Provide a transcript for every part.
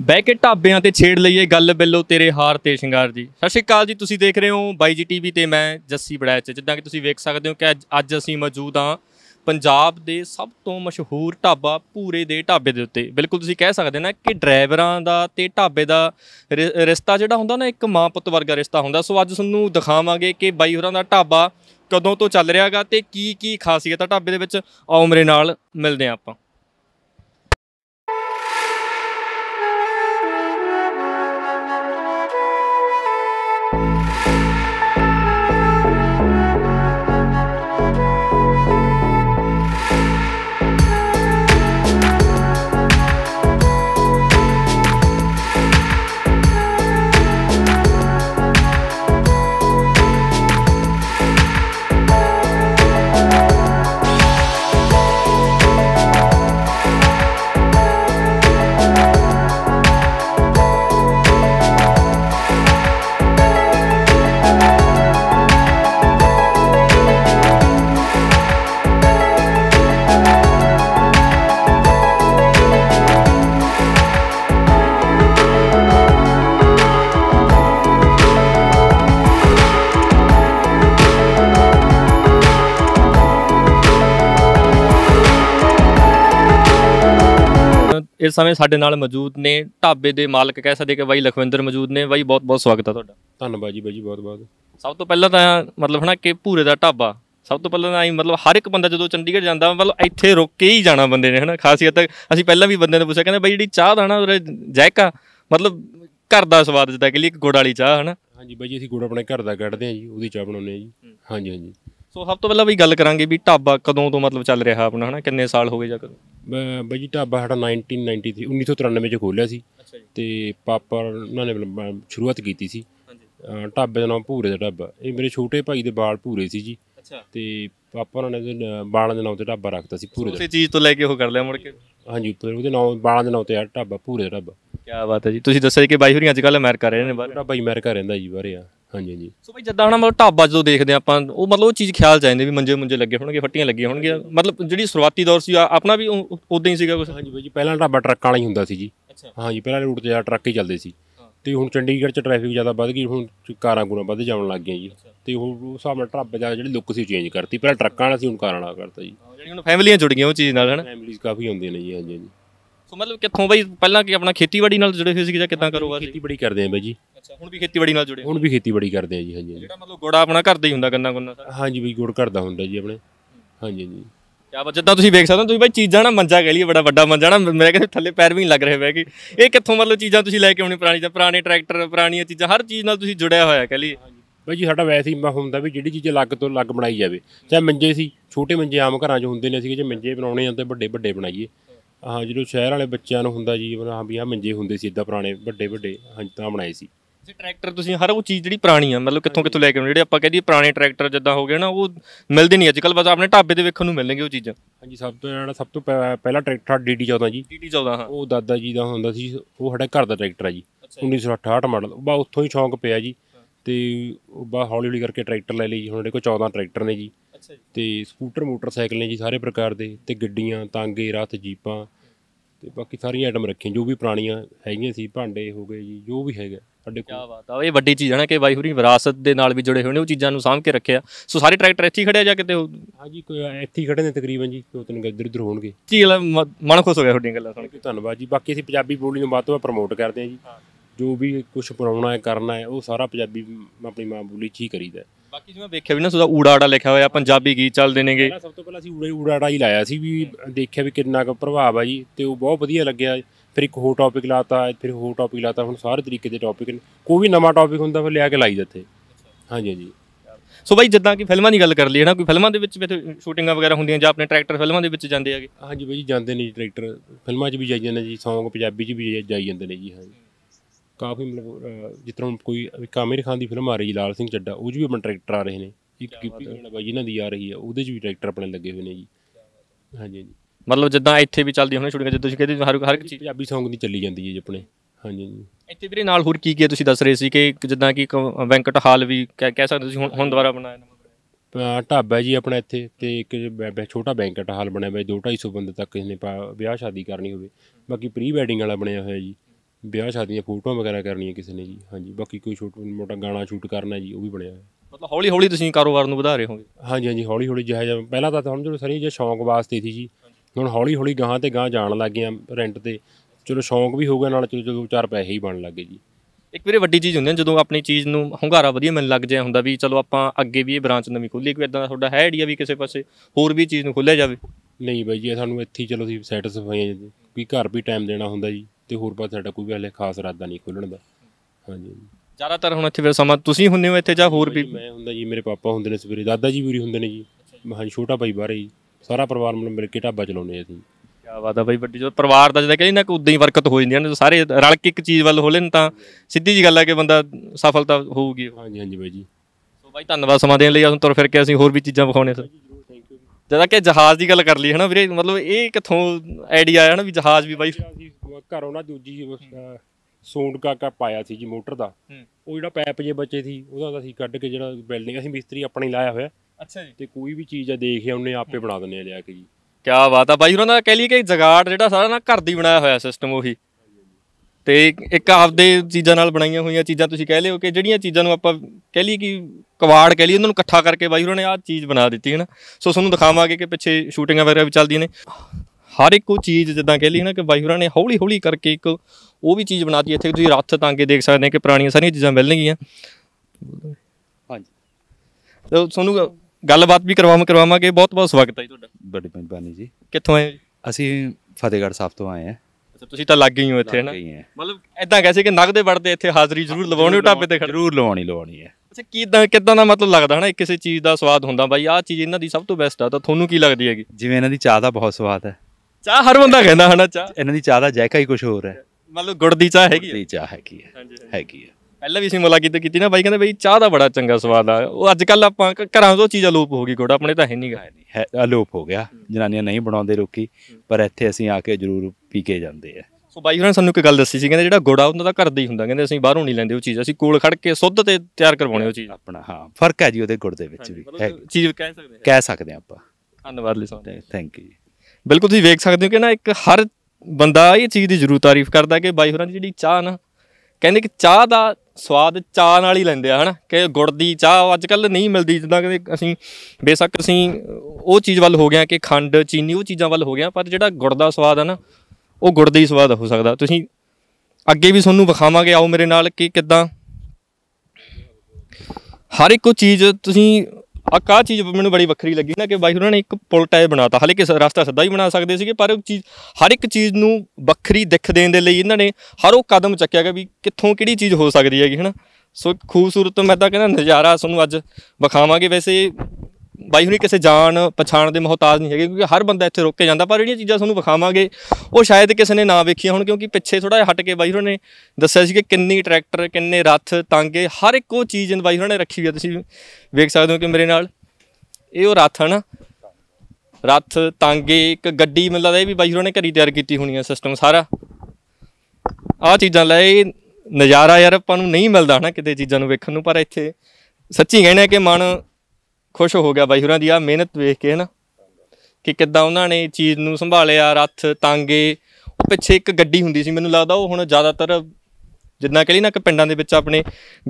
ਬਹਿ ਕੇ ਢਾਬਿਆਂ ਤੇ ਛੇੜ ਲਈਏ ਗੱਲ ਬਿੱਲੋ ਤੇਰੇ ਹਾਰ ਤੇ ਸ਼ਿੰਗਾਰ ਜੀ ਸਤਿ ਸ਼੍ਰੀ ਅਕਾਲ ਜੀ ਤੁਸੀਂ ਦੇਖ ਰਹੇ ਹੋ ਬਾਈ ਜੀ ਟੀਵੀ ਤੇ ਮੈਂ ਜੱਸੀ ਬੜੈਚ ਜਿੱਦਾਂ ਕਿ ਤੁਸੀਂ ਵੇਖ ਸਕਦੇ ਹੋ ਕਿ ਅੱਜ ਅਸੀਂ ਮੌਜੂਦ ਹਾਂ ਪੰਜਾਬ ਦੇ ਸਭ ਤੋਂ ਮਸ਼ਹੂਰ ਢਾਬਾ ਪੂਰੇ ਦੇ ਢਾਬੇ ਦੇ ਉੱਤੇ ਬਿਲਕੁਲ ਤੁਸੀਂ ਕਹਿ ਸਕਦੇ ਨਾ ਕਿ ਡਰਾਈਵਰਾਂ ਦਾ ਤੇ ਢਾਬੇ ਦਾ ਰਿਸ਼ਤਾ ਜਿਹੜਾ ਹੁੰਦਾ ਨਾ ਇੱਕ ਮਾਂ ਪੁੱਤ ਵਰਗਾ ਰਿਸ਼ਤਾ ਹੁੰਦਾ ਸੋ ਅੱਜ ਤੁਹਾਨੂੰ ਦਿਖਾਵਾਂਗੇ ਕਿ ਬਾਈ ਹੋਰਾਂ ਦਾ ਢਾਬਾ ਕਦੋਂ ਤੋਂ ਚੱਲ ਰਿਹਾਗਾ ਤੇ ਕੀ ਕੀ ਖਾਸੀਅਤ ਆ ਢਾਬੇ ਦੇ ਵਿੱਚ ਆਓ ਮੇਰੇ ਨਾਲ ਮਿਲਦੇ ਆਪਾਂ ਇਸ ਸਮੇਂ ਸਾਡੇ ਨਾਲ ਮੌਜੂਦ ਨੇ ਢਾਬੇ ਦੇ ਮਾਲਕ ਕਹਿ ਸਕਦੇ ਕਿ ਬਾਈ ਲਖਵਿੰਦਰ ਮੌਜੂਦ ਨੇ ਬਾਈ ਬਹੁਤ ਬਹੁਤ ਸਵਾਗਤ ਹੈ ਤੁਹਾਡਾ ਧੰਨਵਾਦ ਜੀ ਬਾਈ ਜੀ ਬਹੁਤ ਬਹੁਤ ਸਭ ਤੋਂ ਪਹਿਲਾਂ ਤਾਂ ਮਤਲਬ ਹਨਾ ਕਿ ਭੂਰੇ ਦਾ ਢਾਬਾ ਸਭ ਤੋਂ ਪਹਿਲਾਂ ਆਈ ਮਤਲਬ ਹਰ ਇੱਕ ਬੰਦਾ ਜਦੋਂ ਚੰਡੀਗੜ੍ਹ ਜਾਂਦਾ ਮਤਲਬ ਇੱਥੇ ਰੁਕ ਕੇ ਹੀ ਜਾਣਾ ਬੰਦੇ ਨੇ ਹਨਾ ਖਾਸੀਅਤ ਅਸੀਂ ਪਹਿਲਾਂ ਵੀ ਬੰਦੇ ਨੂੰ ਪੁੱਛਿਆ ਕਹਿੰਦੇ ਬਾਈ ਜਿਹੜੀ ਚਾਹ ਦਾ ਨਾ ਉਹ ਜਾਇਕਾ ਮਤਲਬ ਘਰ ਦਾ ਸਵਾਦ ਜਿੱਦਾਂ ਕਿ ਲਈ ਇੱਕ ਗੁੜ ਵਾਲੀ ਚਾਹ ਹਨਾ ਹਾਂਜੀ ਬਾਈ ਜੀ ਅਸੀਂ ਗੁੜ ਆਪਣੇ ਘਰ ਦਾ ਕੱਢਦੇ ਹਾਂ ਜੀ ਉਹਦੀ ਚਾਹ ਬਣਾਉਂਦੇ ਹਾਂ ਜੀ ਹਾਂਜੀ ਹਾਂਜੀ ਸੋ ਸਭ ਤੋਂ ਪਹਿਲਾਂ ਵੀ ਗੱਲ ਕਰਾਂਗੇ ਵੀ ਢਾਬਾ ਕਦੋਂ ਤੋਂ ਮਤਲਬ ਚੱਲ ਰਿਹਾ ਆਪਣਾ ਹਨਾ ਕਿੰਨੇ ਸਾਲ ਹੋ ਗਏ ਜਾਂ ਕਦੋਂ ਮੈਂ ਬਈ ਢਾਬਾ ਸਾਡਾ 1990 1993 ਚ ਖੋਲਿਆ ਸੀ ਤੇ ਪਾਪਾ ਉਹਨਾਂ ਨੇ ਸ਼ੁਰੂਆਤ ਕੀਤੀ ਸੀ ਢਾਬੇ ਦਾ ਨਾਮ ਭੂਰੇ ਦਾ ਢਾਬਾ ਇਹ ਮੇਰੇ ਛੋਟੇ ਭਾਈ ਦੇ ਬਾਲ ਭੂਰੇ ਸੀ ਜੀ ਤੇ ਆਪਾਂ ਉਹਨਾਂ ਨੇ ਬਾਲਾਂ ਦੇ ਨਾਮ ਤੇ ਢਾਬਾ ਰੱਖਤਾ ਸੀ ਪੂਰੇ ਉਸੇ ਚੀਜ਼ ਤੋਂ ਲੈ ਕੇ ਉਹ ਕਰ ਲਿਆ ਮੁੜ ਕੇ ਹਾਂਜੀ ਉੱਪਰ ਉਹਦੇ ਨਾਮ ਬਾਲਾਂ ਦੇ ਨਾਮ ਤੇ ਆ ਢਾਬਾ ਪੂਰੇ ਢਾਬਾ ਕੀ ਬਾਤ ਹੈ ਜੀ ਤੁਸੀਂ ਦੱਸਿਆ ਕਿ ਬਾਈ ਹੋਰੀ ਅੱਜ ਕੱਲ ਅਮਰੀਕਾ ਰਹੇ ਨੇ ਬਾਹਰ ਢਾਬਾ ਅਮਰੀਕਾ ਰਹਿੰਦਾ ਜੀ ਬਾਰੇ ਆ ਹਾਂਜੀ ਹਾਂਜੀ ਸੋ ਭਾਈ ਜਦਾਂ ਹਣਾ ਮਤਲਬ ਢਾਬਾ ਜਦੋਂ ਦੇਖਦੇ ਆਪਾਂ ਉਹ ਮਤਲਬ ਉਹ ਚੀਜ਼ ਖਿਆਲ ਚਾਹੀਦੇ ਵੀ ਮੰਜੇ ਮੰਜੇ ਲੱਗੇ ਹੋਣਗੇ ਫੱਟੀਆਂ ਲੱਗੀਆਂ ਹੋਣਗੀਆਂ ਮਤਲਬ ਜਿਹੜੀ ਸ਼ੁਰੂਆਤੀ ਦੌਰ ਸੀ ਆਪਣਾ ਵੀ ਉਦਾਂ ਹੀ ਸੀਗਾ ਕੁਝ ਹਾਂਜੀ ਭਾਈ ਜੀ ਪਹਿਲਾਂ ਢਾਬਾ ਟਰੱਕਾਂ ਵਾਲਾ ਹੀ ਹੁੰਦਾ ਸੀ ਜੀ ਹਾਂਜੀ ਪਹਿਲਾਂ ਰੂਟ ਤੇ ਆ ਟਰੱਕ ਹੀ ਚੱਲਦੇ ਸੀ ਤੇ ਹੁਣ ਚੰਡੀਗੜ੍ਹ 'ਚ ਟ੍ਰੈਫਿਕ ਜ਼ਿਆਦਾ ਵੱਧ ਗਈ ਹੁਣ ਕਾਰਾਂ ਗੁਣਾ ਵੱਧ ਜਾਣ ਲੱਗ ਗਈਆਂ ਜੀ ਤੇ ਹੁਣ ਉਹ ਹਿਸਾਬ ਨਾਲ ਟਰੱਪ ਜਾ ਜਿਹੜੀ ਲੁੱਕ ਸੀ ਚੇਂਜ ਕਰਤੀ ਪਹਿਲਾਂ ਟਰੱਕਾਂ ਵਾਲਾ ਸੀ ਹੁਣ ਕਾਰਾਂ ਵਾਲਾ ਕਰਤਾ ਜੀ ਜਿਹੜੀ ਹੁਣ ਫੈਮਲੀਆਂ ਜੁੜ ਗਈਆਂ ਉਹ ਚੀਜ਼ ਨਾਲ ਹਨ ਫੈਮਲੀਆਂ ਕਾਫੀ ਹੁੰਦੀਆਂ ਨੇ ਜੀ ਹਾਂਜੀ ਹਾਂਜੀ ਸੋ ਮਤਲਬ ਕਿੱਥੋਂ ਬਈ ਪਹਿਲਾਂ ਕਿ ਆਪਣਾ ਖੇਤੀਬਾੜੀ ਨਾਲ ਜੁੜੇ ਹੋਏ ਸੀ ਜਾਂ ਕਿਦਾਂ ਕਰੋਗਾ ਸੀ ਖੇਤੀਬਾੜੀ ਕਰਦੇ ਆ ਬਈ ਜੀ ਅੱਛਾ ਹੁਣ ਵੀ ਖੇਤੀਬਾੜੀ ਨਾਲ ਜੁੜੇ ਹੁਣ ਵੀ ਖੇਤੀਬਾੜੀ ਕਰਦੇ ਆ ਜੀ ਹਾਂਜੀ ਜਿਹੜਾ ਮਤਲਬ ਗੋੜਾ ਆਪਣਾ ਘਰ ਦਾ ਹੀ ਹੁੰਦਾ ਗੰਨਾ ਗੁੰਨਾ ਹਾਂਜੀ ਬਈ ਗੋੜ ਘਰ ਦਾ ਹੁੰਦਾ ਜੀ ਆਪਣੇ ਹਾਂਜੀ ਜੀ ਕਿਆ ਬਾਤ ਜਿੱਦਾਂ ਤੁਸੀਂ ਵੇਖ ਸਕਦੇ ਹੋ ਤੁਸੀਂ ਬਾਈ ਚੀਜ਼ਾਂ ਨਾ ਮੰਜਾ ਕਹਿ ਲਈਏ ਬੜਾ ਵੱਡਾ ਮੰਜਾ ਨਾ ਮੇਰੇ ਕਹਿੰਦੇ ਥੱਲੇ ਪੈਰ ਵੀ ਨਹੀਂ ਲੱਗ ਰਹੇ ਬੈ ਕਿ ਇਹ ਕਿੱਥੋਂ ਮਤਲਬ ਚੀਜ਼ਾਂ ਤੁਸੀਂ ਲੈ ਕੇ ਆਉਣੀ ਪੁਰਾਣੀ ਜਾਂ ਪੁਰਾਣੇ ਟਰੈਕਟਰ ਪੁਰਾਣੀਆਂ ਚੀਜ਼ਾਂ ਹਰ ਚੀਜ਼ ਨਾਲ ਤੁਸੀਂ ਜੁੜਿਆ ਹੋਇਆ ਕਹਿ ਲਈਏ ਬਾਈ ਜੀ ਸਾਡਾ ਵੈਸੇ ਹੀ ਹੁੰਦਾ ਵੀ ਜਿਹੜੀ ਚੀਜ਼ ਅਲੱਗ ਤੋਂ ਅਲੱਗ ਬਣਾਈ ਜਾਵੇ ਚਾਹੇ ਮੰਜੇ ਸੀ ਛੋਟੇ ਮੰਜੇ ਆਮ ਘਰਾਂ 'ਚ ਹੁੰਦੇ ਨੇ ਸੀਗੇ ਜੇ ਮੰਜੇ ਬਣਾਉਣੇ ਆ ਤਾਂ ਵੱਡੇ ਵੱਡੇ ਬਣਾਈਏ ਹਾਂ ਜਦੋਂ ਸ਼ਹਿਰ ਵਾਲੇ ਬੱਚਿਆਂ ਨੂੰ ਹੁੰਦਾ ਜੀ ਹਾਂ ਵੀ ਆ ਮੰਜੇ ਹੁੰਦੇ ਸੀ ਇਦਾਂ ਪੁਰਾਣੇ ਵੱਡੇ ਵੱਡੇ ਹਾਂ ਤਾਂ ਬਣਾਏ ਸੀ ਤੁਸੀਂ ਟਰੈਕਟਰ ਤੁਸੀਂ ਹਰ ਉਹ ਚੀਜ਼ ਜਿਹੜੀ ਪੁਰਾਣੀ ਆ ਮਤਲਬ ਕਿੱਥੋਂ ਕਿੱਥੋਂ ਲੈ ਕੇ ਆਉਂਦੇ ਜਿਹੜੇ ਆਪਾਂ ਕਹਿੰਦੇ ਪੁਰਾਣੇ ਟਰੈਕਟਰ ਜਿੱਦਾਂ ਹੋ ਗਏ ਨਾ ਉਹ ਮਿਲਦੇ ਨਹੀਂ ਅੱਜਕੱਲ ਬਸ ਆਪਣੇ ਢਾਬੇ ਤੇ ਵੇਖਣ ਨੂੰ ਮਿਲਣਗੇ ਉਹ ਚੀਜ਼ਾਂ ਹਾਂਜੀ ਸਭ ਤੋਂ ਜਿਹੜਾ ਸਭ ਤੋਂ ਪਹਿਲਾ ਟਰੈਕਟਰ ਡੀਡੀ 14 ਜੀ ਡੀਡੀ 14 ਹਾਂ ਉਹ ਦਾਦਾ ਜੀ ਦਾ ਹੁੰਦਾ ਸੀ ਉਹ ਸਾਡੇ ਘਰ ਦਾ ਟਰੈਕਟਰ ਆ ਜੀ 1968 ਮਾਡਲ ਬਾ ਉੱਥੋਂ ਹੀ ਸ਼ੌਂਕ ਪਿਆ ਜੀ ਤੇ ਬਾ ਹੌਲੀ ਹੌਲੀ ਕਰਕੇ ਟਰੈਕਟਰ ਲੈ ਲਈ ਹੁਣ ਕੋ 14 ਟਰੈਕਟਰ ਨੇ ਜੀ ਤੇ ਸਕੂਟਰ ਮੋਟਰਸਾਈਕਲ ਨੇ ਜੀ ਸਾਰੇ ਪ੍ਰਕਾਰ ਦੇ ਤੇ ਗੱਡੀਆਂ ਤਾਂਗੇ ਰਥ ਜੀਪਾਂ ਤੇ ਬਾਕੀ ਸਾਰੀਆਂ ਆਈਟਮ ਰੱਖੀਆਂ ਜੋ ਵੀ ਪੁਰਾਣੀਆਂ ਹੈਗੀਆਂ ਸੀ ਭਾਂਡੇ ਹੋ ਗਏ ਜੀ ਜੋ ਵੀ ਹੈਗਾ ਸਾਡੇ ਕੋਲ ਕੀ ਬਾਤ ਆ ਇਹ ਵੱਡੀ ਚੀਜ਼ ਹੈ ਨਾ ਕਿ ਬਾਈ ਹੁਰੀ ਵਿਰਾਸਤ ਦੇ ਨਾਲ ਵੀ ਜੁੜੇ ਹੋਏ ਨੇ ਉਹ ਚੀਜ਼ਾਂ ਨੂੰ ਸਾਂਭ ਕੇ ਰੱਖਿਆ ਸੋ ਸਾਰੇ ਟਰੈਕਟਰ ਇੱਥੇ ਖੜਿਆ ਜਾਂ ਕਿਤੇ ਹਾਂਜੀ ਕੋਈ ਇੱਥੇ ਖੜੇ ਨੇ ਤਕਰੀਬਨ ਜੀ ਦੋ ਤਿੰਨ ਗੱਦਰ ਇਧਰ ਹੋਣਗੇ ਜੀ ਮਨ ਖੁਸ਼ ਹੋ ਗਿਆ ਤੁਹਾਡੀਆਂ ਗੱਲਾਂ ਸੁਣ ਕੇ ਧੰਨਵਾਦ ਜੀ ਬਾਕੀ ਅਸੀਂ ਪੰਜਾਬੀ ਬੋਲੀ ਨੂੰ ਬਾਤੋਂ ਪ੍ਰਮੋਟ ਕਰਦੇ ਹਾਂ ਜੀ ਜੋ ਵੀ ਕੁਝ ਪੁਰਾਉਣਾ ਹੈ ਕਰਨਾ ਹੈ ਉਹ ਸਾਰਾ ਪੰਜਾਬੀ ਆਪਣੀ ਮਾਂ ਬੋਲੀ 'ਚ ਹੀ ਕਰੀਦਾ ਬਾਕੀ ਜਿਵੇਂ ਵੇਖਿਆ ਵੀ ਨਾ ਸੋਦਾ ਊੜਾ ਲਿਖਿਆ ਹੋਇਆ ਪੰਜਾਬੀ ਗੀਤ ਚੱਲਦੇ ਨੇਗੇ ਸਭ ਤੋਂ ਪਹਿਲਾਂ ਅਸੀਂ ਊੜਾ ਊੜਾ ਹੀ ਲਾਇਆ ਸੀ ਵੀ ਦੇਖਿਆ ਵੀ ਕਿੰਨਾ ਕੁ ਪ੍ਰਭਾਵ ਆ ਜੀ ਤੇ ਉਹ ਬਹੁਤ ਵਧੀਆ ਲੱਗਿਆ ਫਿਰ ਇੱਕ ਹੋਰ ਟੌਪਿਕ ਲਾਤਾ ਫਿਰ ਹੋਰ ਟੌਪਿਕ ਲਾਤਾ ਹੁਣ ਸਾਰੇ ਤਰੀਕੇ ਦੇ ਟੌਪਿਕ ਨੇ ਕੋਈ ਵੀ ਨਵਾਂ ਟੌਪਿਕ ਹੁੰਦਾ ਫਿਰ ਲਿਆ ਕੇ ਲਾਈ ਜਾਂਦੇ ਹਾਂਜੀ ਜੀ ਸੋ ਬਾਈ ਜਿੱਦਾਂ ਕਿ ਫਿਲਮਾਂ ਦੀ ਗੱਲ ਕਰ ਲਈ ਹੈ ਨਾ ਕੋਈ ਫਿਲਮਾਂ ਦੇ ਵਿੱਚ ਵੀ ਸ਼ੂਟਿੰਗਾਂ ਵਗੈਰਾ ਹੁੰਦੀਆਂ ਜਾਂ ਆਪਣੇ ਟਰੈਕਟਰ ਫਿਲਮਾਂ ਦੇ ਵਿੱਚ ਜਾਂਦੇ ਹੈਗੇ ਹਾਂਜੀ ਬਾਈ ਜਾਂਦੇ ਨੇ ਜੀ ਟਰੈਕਟਰ ਫਿਲਮਾਂ 'ਚ ਵੀ ਜਾਈ ਜਾਂਦੇ ਨੇ ਜੀ ਸੌਂਗ ਪੰਜਾਬੀ 'ਚ ਵੀ ਜਾਈ ਜਾਂਦੇ ਨੇ ਜੀ ਹਾਂਜੀ ਕਾਫੀ ਮਤਲਬ ਜਿਸ ਤਰ੍ਹਾਂ ਕੋਈ ਕਾਮੇਰ ਖਾਨ ਦੀ ਫਿਲਮ ਆ ਰਹੀ ਲਾਲ ਸਿੰਘ ਚੱਡਾ ਉਹ ਜੀ ਵੀ ਆਪਣਾ ਟਰੈਕਟਰ ਆ ਰਹੇ ਨੇ ਇੱਕ ਗਿੱਪੀ ਗਾਣਾ ਬਾਈ ਦੀ ਆ ਰਹੀ ਆ ਉਹਦੇ 'ਚ ਵੀ ਟਰੈਕਟਰ ਆਪਣੇ ਲੱਗੇ ਹੋਏ ਨੇ ਜੀ ਹਾਂਜੀ ਜੀ ਮਤਲਬ ਜਿੱਦਾਂ ਇੱਥੇ ਵੀ ਚੱਲਦੀ ਹੋਣੀ ਛੁੱਟੀਆਂ ਜਦੋਂ ਤੁਸੀਂ ਕਹਿੰਦੇ ਹਰ ਹਰ ਚੀਜ਼ ਪੰਜਾਬੀ ਸੌਂਗ ਦੀ ਚੱਲੀ ਜਾਂਦੀ ਹੈ ਜੀ ਆਪਣੇ ਹਾਂਜੀ ਜੀ ਇੱਥੇ ਵੀਰੇ ਨਾਲ ਹੋਰ ਕੀ ਕੀ ਤੁਸੀਂ ਦੱਸ ਰਹੇ ਸੀ ਕਿ ਜਿੱਦਾਂ ਕਿ ਵੈਂਕਟ ਹਾਲ ਵੀ ਕਹਿ ਸਕਦੇ ਤੁਸੀਂ ਹੁਣ ਦੁਬਾਰਾ ਬਣਾਇਆ ਢਾਬਾ ਜੀ ਆਪਣਾ ਇੱਥੇ ਤੇ ਇੱਕ ਛੋਟਾ ਬੈਂਕਟ ਹਾਲ ਬਣਿਆ ਹੋਇਆ 2 250 ਬੰਦੇ ਤੱਕ ਇਹਨੇ ਵਿਆਹ ਸ਼ਾਦੀ ਕਰਨੀ ਹੋਵੇ ਬਾਕੀ ਪ੍ਰੀ ਵੈਡਿੰਗ ਵਾਲਾ ਬਣਿਆ ਹੋਇਆ ਜੀ ਵਿਆਹ ਸ਼ਾਦੀਆਂ ਫੋਟੋਆਂ ਵਗੈਰਾ ਕਰਨੀਆਂ ਕਿਸੇ ਨੇ ਜੀ ਹਾਂਜੀ ਬਾਕੀ ਕੋਈ ਛੋਟਾ ਮੋਟਾ ਗਾਣਾ ਸ਼ੂਟ ਕਰਨਾ ਜੀ ਉਹ ਵੀ ਬਣਿਆ ਹੋਇਆ ਮਤਲਬ ਹੌਲੀ ਹੌਲੀ ਤੁਸੀਂ ਕਾਰੋਬਾਰ ਨੂੰ ਵਧਾ ਰਹੇ ਹੋਗੇ ਹਾਂਜੀ ਹਾਂਜੀ ਹੌਲੀ ਹੌਲੀ ਜਿਹਾ ਜਿਹਾ ਪਹਿਲਾਂ ਤਾਂ ਤੁਹਾਨੂੰ ਸਰੀ ਜੇ ਸ਼ੌਂਕ ਵਾਸਤੇ ਸੀ ਜੀ ਹੁਣ ਹੌਲੀ ਹੌਲੀ ਗਾਹਾਂ ਤੇ ਗਾਹ ਜਾਣ ਲੱਗ ਗਿਆ ਰੈਂਟ ਤੇ ਚਲੋ ਸ਼ੌਂਕ ਵੀ ਹੋ ਗਿਆ ਨਾਲ ਚਲੋ ਜਦੋਂ ਚਾਰ ਪੈਸੇ ਹੀ ਬਣ ਲੱਗੇ ਜੀ ਇੱਕ ਵੀਰੇ ਵੱਡੀ ਚੀਜ਼ ਹੁੰਦੀ ਹੈ ਜਦੋਂ ਆਪਣੀ ਚੀਜ਼ ਨੂੰ ਹੰਗਾਰਾ ਵਧੀਆ ਮਿਲਣ ਲੱਗ ਜਾਏ ਹੁੰਦਾ ਵੀ ਚਲੋ ਆਪਾਂ ਅੱਗੇ ਵੀ ਇਹ ਬ੍ਰਾਂਚ ਨਵੀਂ ਖੋਲੀ ਕੋਈ ਇਦਾਂ ਦਾ ਤੁਹਾਡਾ ਹੈ ਆਈਡੀਆ ਵੀ ਕਿਸੇ ਪਾਸੇ ਹੋਰ ਵੀ ਚੀਜ਼ ਨੂੰ ਖੋਲਿਆ ਜਾਵੇ ਨਹੀਂ ਬਾਈ ਜੀ ਸਾਨੂੰ ਇੱਥੇ ਚਲੋ ਸੀ ਸੈਟਿਸਫਾਈ ਹੈ ਜੀ ਵੀ ਘਰ ਵੀ ਟਾਈਮ ਦੇਣਾ ਹੁੰਦਾ ਜੀ ਤੇ ਹੋਰ ਬਾਅਦ ਸਾਡਾ ਕੋਈ ਹਲੇ ਖਾਸ ਇਰਾਦਾ ਨਹੀਂ ਖੋਲਣ ਦਾ ਹਾਂਜੀ ਜ਼ਿਆਦਾਤਰ ਹੁਣ ਇੱਥੇ ਫਿਰ ਸਮਾਂ ਤੁਸੀਂ ਹੁੰਦੇ ਹੋ ਇੱਥੇ ਜਾਂ ਹੋਰ ਵੀ ਮੈਂ ਹੁੰਦਾ ਜੀ ਮੇਰੇ ਪਾਪਾ ਹੁੰਦੇ ਨੇ ਸਵੇਰੇ ਦਾਦਾ ਜੀ ਵੀ ਹੁੰਦੇ ਨੇ ਜੀ ਹਾਂਜੀ ਛੋਟਾ ਭਾਈ ਬਾਰੇ ਜੀ ਸਾਰਾ ਪਰਿਵਾਰ ਮਿਲ ਮਿਲ ਕੇ ਢਾਬਾ ਚਲਾਉਂਦੇ ਆ ਜੀ ਕਿਆ ਬਾਤ ਆ ਭਾਈ ਵੱਡੀ ਜੋ ਪਰਿਵਾਰ ਦਾ ਜਿਹੜਾ ਕਹਿੰਦੇ ਨਾ ਕਿ ਉਦਾਂ ਹੀ ਵਰਕਤ ਹੋ ਜਾਂਦੀ ਹੈ ਨਾ ਸਾਰੇ ਰਲ ਕੇ ਇੱਕ ਚੀਜ਼ ਵੱਲ ਹੋ ਲੈਣ ਤਾਂ ਸਿੱਧੀ ਜੀ ਗੱਲ ਆ ਕਿ ਬੰਦਾ ਸਫਲਤਾ ਹੋਊਗੀ ਹਾਂਜੀ ਹਾਂਜੀ ਬਾਈ ਜੀ ਸੋ ਬਾਈ ਧੰਨਵਾਦ ਸਮਾਂ ਦੇਣ ਲਈ ਅਸੀਂ ਤੁਰ ਫਿਰ ਕੇ ਅਸੀਂ ਹੋਰ ਵੀ ਚੀਜ਼ਾਂ ਵਿਖਾਉਣੇ ਸਰ ਜਦੋਂ ਕਿ ਜਹਾਜ਼ ਦੀ ਗੱਲ ਕਰ ਲਈ ਹਨਾ ਵੀਰੇ ਮਤਲਬ ਇਹ ਕਿੱਥੋਂ ਆਈਡੀਆ ਆਇਆ ਹਨਾ ਵੀ ਜਹਾਜ਼ ਵੀ ਬਾਈ ਘਰੋਂ ਨਾ ਦੂਜੀ ਸੌਂਡ ਕਾਕਾ ਪਾਇਆ ਸੀ ਜੀ ਮੋਟਰ ਦਾ ਉਹ ਜਿਹੜਾ ਪਾਈਪ ਜੇ ਬਚੇ ਸੀ ਉਹਦਾ ਅਸੀਂ ਕੱਢ ਕੇ ਜਿਹੜਾ ਬਿਲਡਿੰਗ ਅਸੀਂ ਮਿਸਤਰੀ ਆਪਣੇ ਲਾਇਆ ਹੋਇਆ ਅੱਛਾ ਜੀ ਤੇ ਕੋਈ ਵੀ ਚੀਜ਼ ਆ ਦੇਖ ਉਹਨੇ ਆਪੇ ਬਣਾ ਦਿੰਨੇ ਆ ਲਿਆ ਕੇ ਜੀ ਕਿਆ ਬਾਤ ਆ ਬਾਈ ਉਹਨਾਂ ਦਾ ਕਹਿ ਲਈ ਕਿ ਜਗਾੜ ਜਿਹੜਾ ਸਾਰਾ ਨਾ ਘਰ ਦੀ ਬਣਾਇਆ ਹੋਇਆ ਸਿਸਟਮ ਉਹੀ ਤੇ ਇੱਕ ਆਪਦੇ ਚੀਜ਼ਾਂ ਨਾਲ ਬਣਾਈਆਂ ਹੋਈਆਂ ਚੀਜ਼ਾਂ ਤੁਸੀਂ ਕਹਿ ਲਿਓ ਕਿ ਜਿਹੜੀਆਂ ਚੀਜ਼ਾਂ ਨੂੰ ਆਪਾਂ ਕਹਿ ਲਈ ਕਿ ਕਵਾੜ ਕਹਿ ਲਈ ਉਹਨਾਂ ਨੂੰ ਇਕੱਠਾ ਕਰਕੇ ਬਾਈ ਉਹਨਾਂ ਨੇ ਆਹ ਚੀਜ਼ ਬਣਾ ਦਿੱਤੀ ਹੈ ਨਾ ਸੋ ਤੁਹਾਨੂੰ ਦਿਖਾਵਾਂਗੇ ਕਿ ਪਿੱਛੇ ਸ਼ੂਟਿੰਗਾਂ ਵਗੈਰਾ ਵੀ ਚੱਲਦੀਆਂ ਨੇ ਹਰ ਇੱਕ ਉਹ ਚੀਜ਼ ਜਿੱਦਾਂ ਕਹਿ ਲਈ ਹੈ ਨਾ ਕਿ ਬਾਈ ਉਹਨਾਂ ਨੇ ਹੌਲੀ ਹੌਲੀ ਕਰਕੇ ਇੱਕ ਉਹ ਵੀ ਚੀਜ਼ ਬਣਾਤੀ ਇੱਥੇ ਤੁਸੀਂ ਰੱਥ ਤਾਂਗੇ ਦੇਖ ਸਕਦੇ ਹੋ ਕਿ ਪੁਰਾਣੀਆਂ ਸਾਰੀਆਂ ਚੀਜ਼ਾਂ ਮਿਲਣਗੀਆਂ ਹਾਂਜੀ ਤੇ ਤੁਹਾਨੂੰ ਗੱਲਬਾਤ ਵੀ ਕਰਵਾਵਾਂ ਕਰਵਾਵਾਂਗੇ ਬਹੁਤ ਬਹੁਤ ਸਵਾਗਤ ਹੈ ਤੁਹਾਡਾ ਬੜੀ ਮਿਹਰਬਾਨੀ ਜੀ ਕਿੱਥੋਂ ਆਏ ਅਸੀਂ ਫਤਿਹਗੜ੍ਹ ਸਾਹਿਬ ਤੋਂ ਆਏ ਹਾਂ ਅੱਛਾ ਤੁਸੀਂ ਤਾਂ ਲੱਗ ਗਈ ਹੋ ਇੱਥੇ ਨਾ ਮਤਲਬ ਐਦਾਂ ਕਹੇ ਸੀ ਕਿ ਨਗਦੇ ਵੜਦੇ ਇੱਥੇ ਹਾਜ਼ਰੀ ਜ਼ਰੂਰ ਲਵਾਉਣੀ ਟਾਪੇ ਤੇ ਜ਼ਰੂਰ ਲਵਾਉਣੀ ਲਵਾਉਣੀ ਹੈ ਅੱਛਾ ਕਿਦਾਂ ਕਿਦਾਂ ਦਾ ਮਤਲਬ ਲੱਗਦਾ ਹਨਾ ਕਿਸੇ ਚੀਜ਼ ਦਾ ਸਵਾਦ ਹੁੰਦਾ ਬਾਈ ਆਹ ਚੀਜ਼ ਇਹਨਾਂ ਦੀ ਸਭ ਤੋਂ ਬੈਸਟ ਆ ਤਾਂ ਤੁਹਾਨੂੰ ਕੀ ਲੱਗਦੀ ਹੈਗੀ ਜਿਵੇਂ ਇਹਨਾਂ ਦੀ ਚਾਹ ਦਾ ਬਹੁਤ ਸਵਾਦ ਹੈ ਚਾਹ ਹਰ ਬੰਦਾ ਕਹਿੰਦਾ ਹਨਾ ਚਾਹ ਇਹਨਾਂ ਦੀ ਚਾਹ ਦਾ ਜਾਇਕਾ ਹੀ ਕੁਝ ਹੋਰ ਹੈ ਮਤਲਬ ਗੁੜ ਦੀ ਚਾਹ ਹੈਗੀ ਹੈ ਚਾਹ ਹੈਗੀ ਹੈ ਹੈਗੀ ਹੈ ਪਹਿਲਾਂ ਵੀ ਅਸੀਂ ਮੁਲਾਕਾਤ ਕੀਤੀ ਨਾ ਬਾਈ ਕਹਿੰਦੇ ਬਈ ਚਾਹ ਦਾ ਬੜਾ ਚੰਗਾ ਸਵਾਦ ਆ ਉਹ ਅੱਜ ਕੱਲ ਆਪਾਂ ਘਰਾਂ ਤੋਂ ਚੀਜ਼ ਅਲੋਪ ਹੋ ਗਈ ਕੋੜਾ ਆਪਣੇ ਤਾਂ ਹੈ ਨਹੀਂਗਾ ਹੈ ਨਹੀਂ ਹੈ ਅਲੋਪ ਹੋ ਗਿਆ ਜਨਾਨੀਆਂ ਨਹੀਂ ਬਣਾਉਂਦੇ ਰੋਕੀ ਪਰ ਇੱਥੇ ਅਸੀਂ ਆ ਕੇ ਜ਼ਰੂਰ ਪੀ ਕੇ ਜਾਂਦੇ ਆ ਸੋ ਬਾਈ ਹੋਰਾਂ ਨੇ ਸਾਨੂੰ ਇੱਕ ਗੱਲ ਦੱਸੀ ਸੀ ਕਹਿੰਦੇ ਜਿਹੜਾ ਗੋੜਾ ਉਹਨਾਂ ਦਾ ਘਰ ਦੇ ਹੀ ਹੁੰਦਾ ਕਹਿੰਦੇ ਅਸੀਂ ਬਾਹਰੋਂ ਨਹੀਂ ਲੈਂਦੇ ਉਹ ਚੀਜ਼ ਅਸੀਂ ਕੋਲ ਖੜ ਕੇ ਸੁੱਧ ਤੇ ਤਿਆਰ ਕਰਵਾਉਣੇ ਉਹ ਚੀਜ਼ ਆਪਣਾ ਹਾਂ ਫਰਕ ਹੈ ਜੀ ਉਹਦੇ ਗੁੜ ਦੇ ਵਿੱਚ ਵੀ ਹੈ। ਚੀਜ਼ ਕਹਿ ਸਕਦੇ ਕਹਿ ਸਕਦੇ ਆਪਾਂ ਧੰਨਵਾਦ ਲਈ ਸਾਨੂੰ ਥੈਂਕ ਯੂ ਬਿਲਕੁਲ ਤੁਸੀਂ ਵੇਖ ਸਕਦੇ ਹੋ ਕਿ ਨਾ ਇੱਕ ਹਰ ਬੰਦਾ ਇਹ ਚੀਜ਼ ਦੀ ਜ਼ਰੂਰ ਤਾਰੀਫ ਕਰਦਾ ਕਿ ਬਾਈ ਹੋਰਾਂ ਦੀ ਜਿਹੜੀ ਚਾਹ ਨਾ ਕਹਿੰਦੇ ਕਿ ਚਾਹ ਦਾ ਸਵਾਦ ਚਾਹ ਨਾਲ ਹੀ ਲੈਂਦੇ ਆ ਹਨਾ ਕਿ ਗੁੜ ਦੀ ਚਾਹ ਅੱਜ ਕੱਲ ਨਹੀਂ ਮਿਲਦੀ ਜਿੱਦਾਂ ਕਿ ਅਸੀਂ ਬੇਸ਼ੱਕ ਅਸੀਂ ਉਹ ਚੀਜ਼ ਵੱਲ ਹੋ ਗਿਆ ਕਿ ਖੰਡ ਚੀਨੀ ਉਹ ਚੀਜ਼ਾਂ ਵੱਲ ਹੋ ਗਿਆ ਪਰ ਜਿਹੜਾ ਗੁੜ ਦਾ ਸਵਾਦ ਹੈ ਨਾ ਉਹ ਗੁੜ ਦਾ ਹੀ ਸਵਾਦ ਹੋ ਸਕਦਾ ਤੁਸੀਂ ਅੱਗੇ ਵੀ ਤੁਹਾਨੂੰ ਵਿਖਾਵਾਂਗੇ ਆਓ ਮੇਰੇ ਨਾਲ ਕਿ ਕਿੱਦਾਂ ਹਰ ਇੱਕ ਚੀਜ਼ ਤੁਸੀਂ ਆ ਕਾ ਚੀਜ਼ ਮੈਨੂੰ ਬੜੀ ਵੱਖਰੀ ਲੱਗੀ ਨਾ ਕਿ ਬਾਈ ਉਹਨਾਂ ਨੇ ਇੱਕ ਪੁਲ ਟਾਇਰ ਬਣਾਤਾ ਹਾਲੇ ਕਿ ਰਸਤਾ ਸਿੱਧਾ ਹੀ ਬਣਾ ਸਕਦੇ ਸੀਗੇ ਪਰ ਉਹ ਚੀਜ਼ ਹਰ ਇੱਕ ਚੀਜ਼ ਨੂੰ ਵੱਖਰੀ ਦਿੱਖ ਦੇਣ ਦੇ ਲਈ ਇਹਨਾਂ ਨੇ ਹਰ ਉਹ ਕਦਮ ਚੱਕਿਆ ਕਿ ਵੀ ਕਿੱਥੋਂ ਕਿਹੜੀ ਚੀਜ਼ ਹੋ ਸਕਦੀ ਹੈਗੀ ਹਨਾ ਸੋ ਖੂਬਸੂਰਤ ਮੈਂ ਤਾਂ ਕਹਿੰਦਾ ਨਜ਼ਾਰਾ ਤੁਹਾਨੂੰ ਅੱਜ ਵਿਖਾਵਾਂਗੇ ਵੈਸੇ ਬਾਈ ਹੁਣੀ ਕਿਸੇ ਜਾਣ ਪਛਾਣ ਦੇ ਮਹਤਾਜ ਨਹੀਂ ਹੈਗੇ ਕਿਉਂਕਿ ਹਰ ਬੰਦਾ ਇੱਥੇ ਰੁਕ ਕੇ ਜਾਂਦਾ ਪਰ ਜਿਹੜੀਆਂ ਚੀਜ਼ਾਂ ਤੁਹਾਨੂੰ ਵਿਖਾਵਾਂਗੇ ਉਹ ਸ਼ਾਇਦ ਕਿਸੇ ਨੇ ਨਾ ਵੇਖੀਆਂ ਹੋਣ ਕਿਉਂਕਿ ਪਿੱਛੇ ਥੋੜਾ ਜਿਹਾ ਹਟ ਕੇ ਬਾਈ ਹੁਣਾਂ ਨੇ ਦੱਸਿਆ ਸੀ ਕਿ ਕਿੰਨੀ ਟਰੈਕਟਰ ਕਿੰਨੇ ਰੱਥ ਤਾਂਗੇ ਹਰ ਇੱਕ ਉਹ ਚੀਜ਼ ਬਾਈ ਹੁਣਾਂ ਨੇ ਰੱਖੀ ਹੋਈ ਹੈ ਤੁਸੀਂ ਵੇਖ ਸਕਦੇ ਹੋ ਕਿ ਮੇਰੇ ਨਾਲ ਇਹ ਉਹ ਰੱਥ ਹਨ ਰੱਥ ਤਾਂਗੇ ਇੱਕ ਗੱਡੀ ਮਿਲਦਾ ਇਹ ਵੀ ਬਾਈ ਹੁਣਾਂ ਨੇ ਘਰੀ ਤਿਆਰ ਕੀਤੀ ਹੋਣੀ ਹੈ ਸਿਸਟਮ ਸਾਰਾ ਆ ਚੀਜ਼ਾਂ ਲੈ ਇਹ ਨਜ਼ਾਰਾ ਯਾਰ ਆਪਾਂ ਨੂੰ ਨਹੀਂ ਮਿਲਦਾ ਹਨਾ ਕਿਤੇ ਚੀਜ਼ਾਂ ਨੂੰ ਵੇਖਣ ਨੂੰ ਪਰ ਇੱਥੇ ਸੱਚੀ ਕਹਿਣਾ ਕਿ ਮਨ ਖੁਸ਼ ਹੋ ਗਿਆ ਬਾਈ ਹੋਰਾਂ ਦੀ ਆ ਮਿਹਨਤ ਵੇਖ ਕੇ ਹਨਾ ਕਿ ਕਿੱਦਾਂ ਉਹਨਾਂ ਨੇ ਚੀਜ਼ ਨੂੰ ਸੰਭਾਲਿਆ ਰੱਥ ਤਾਂਗੇ ਉਹ ਪਿੱਛੇ ਇੱਕ ਗੱਡੀ ਹੁੰਦੀ ਸੀ ਮੈਨੂੰ ਲੱਗਦਾ ਉਹ ਹੁਣ ਜ਼ਿਆਦਾਤਰ ਜਿੰਨਾ ਲਈ ਨਾ ਕਿ ਪਿੰਡਾਂ ਦੇ ਵਿੱਚ ਆਪਣੇ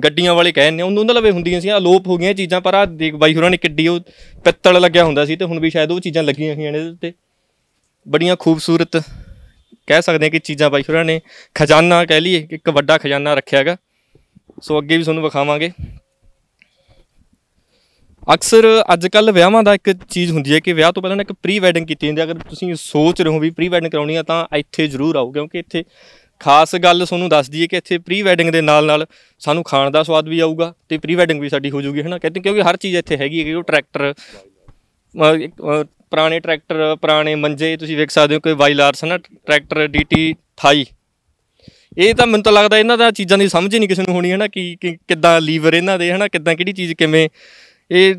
ਗੱਡੀਆਂ ਵਾਲੇ ਕਹਿੰਦੇ ਉਹਨਾਂ ਉਹਨਾਂ ਲਵੇ ਹੁੰਦੀਆਂ ਸੀ ਅਲੋਪ ਹੋ ਗਈਆਂ ਚੀਜ਼ਾਂ ਪਰ ਆ ਦੇਖ ਬਾਈ ਹੋਰਾਂ ਨੇ ਕਿੱਡੀ ਉਹ ਪਿੱਤਲ ਲੱਗਿਆ ਹੁੰਦਾ ਸੀ ਤੇ ਹੁਣ ਵੀ ਸ਼ਾਇਦ ਉਹ ਚੀਜ਼ਾਂ ਲੱਗੀਆਂ ਹੋਈਆਂ ਨੇ ਇਹਦੇ ਤੇ ਬੜੀਆਂ ਖੂਬਸੂਰਤ ਕਹਿ ਸਕਦੇ ਹਾਂ ਕਿ ਚੀਜ਼ਾਂ ਬਾਈ ਹੋਰਾਂ ਨੇ ਖਜ਼ਾਨਾ ਕਹਿ ਲਈਏ ਇੱਕ ਵੱਡਾ ਖਜ਼ਾਨਾ ਰੱਖਿਆਗਾ ਸੋ ਅੱਗੇ ਵੀ ਤੁਹਾਨੂੰ ਵਿਖਾਵਾਂਗੇ ਅਕਸਰ ਅੱਜ ਕੱਲ ਵਿਆਹਾਂ ਦਾ ਇੱਕ ਚੀਜ਼ ਹੁੰਦੀ ਹੈ ਕਿ ਵਿਆਹ ਤੋਂ ਪਹਿਲਾਂ ਇੱਕ ਪ੍ਰੀ ਵੈਡਿੰਗ ਕੀਤੀ ਜਾਂਦੀ ਹੈ ਅਗਰ ਤੁਸੀਂ ਸੋਚ ਰਹੇ ਹੋ ਵੀ ਪ੍ਰੀ ਵੈਡਿੰਗ ਕਰਾਉਣੀ ਹੈ ਤਾਂ ਇੱਥੇ ਜ਼ਰੂਰ ਆਓ ਕਿਉਂਕਿ ਇੱਥੇ ਖਾਸ ਗੱਲ ਤੁਹਾਨੂੰ ਦੱਸ ਦਈਏ ਕਿ ਇੱਥੇ ਪ੍ਰੀ ਵੈਡਿੰਗ ਦੇ ਨਾਲ ਨਾਲ ਸਾਨੂੰ ਖਾਣ ਦਾ ਸਵਾਦ ਵੀ ਆਊਗਾ ਤੇ ਪ੍ਰੀ ਵੈਡਿੰਗ ਵੀ ਸਾਡੀ ਹੋ ਜੂਗੀ ਹੈਨਾ ਕਹਿੰਦੇ ਕਿਉਂਕਿ ਹਰ ਚੀਜ਼ ਇੱਥੇ ਹੈਗੀ ਹੈ ਉਹ ਟਰੈਕਟਰ ਪੁਰਾਣੇ ਟਰੈਕਟਰ ਪੁਰਾਣੇ ਮੰਜੇ ਤੁਸੀਂ ਵੇਖ ਸਕਦੇ ਹੋ ਕਿ ਵਾਈਲਾਰਸ ਹੈਨਾ ਟਰੈਕਟਰ ਡੀਟੀ 28 ਇਹ ਤਾਂ ਮੈਨੂੰ ਤਾਂ ਲੱਗਦਾ ਇਹਨਾਂ ਦਾ ਚੀਜ਼ਾਂ ਦੀ ਸਮਝ ਹੀ ਨਹੀਂ ਕਿਸੇ ਨੂੰ ਹੋਣੀ ਹੈ ਨਾ ਕਿ ਕਿੱਦਾਂ ਲੀਵਰ ਇਹਨਾਂ ਦੇ ਨਾ ਕਿੱਦਾਂ ਕਿਹੜੀ ਚੀਜ਼ ਕਿਵੇਂ ਇਹ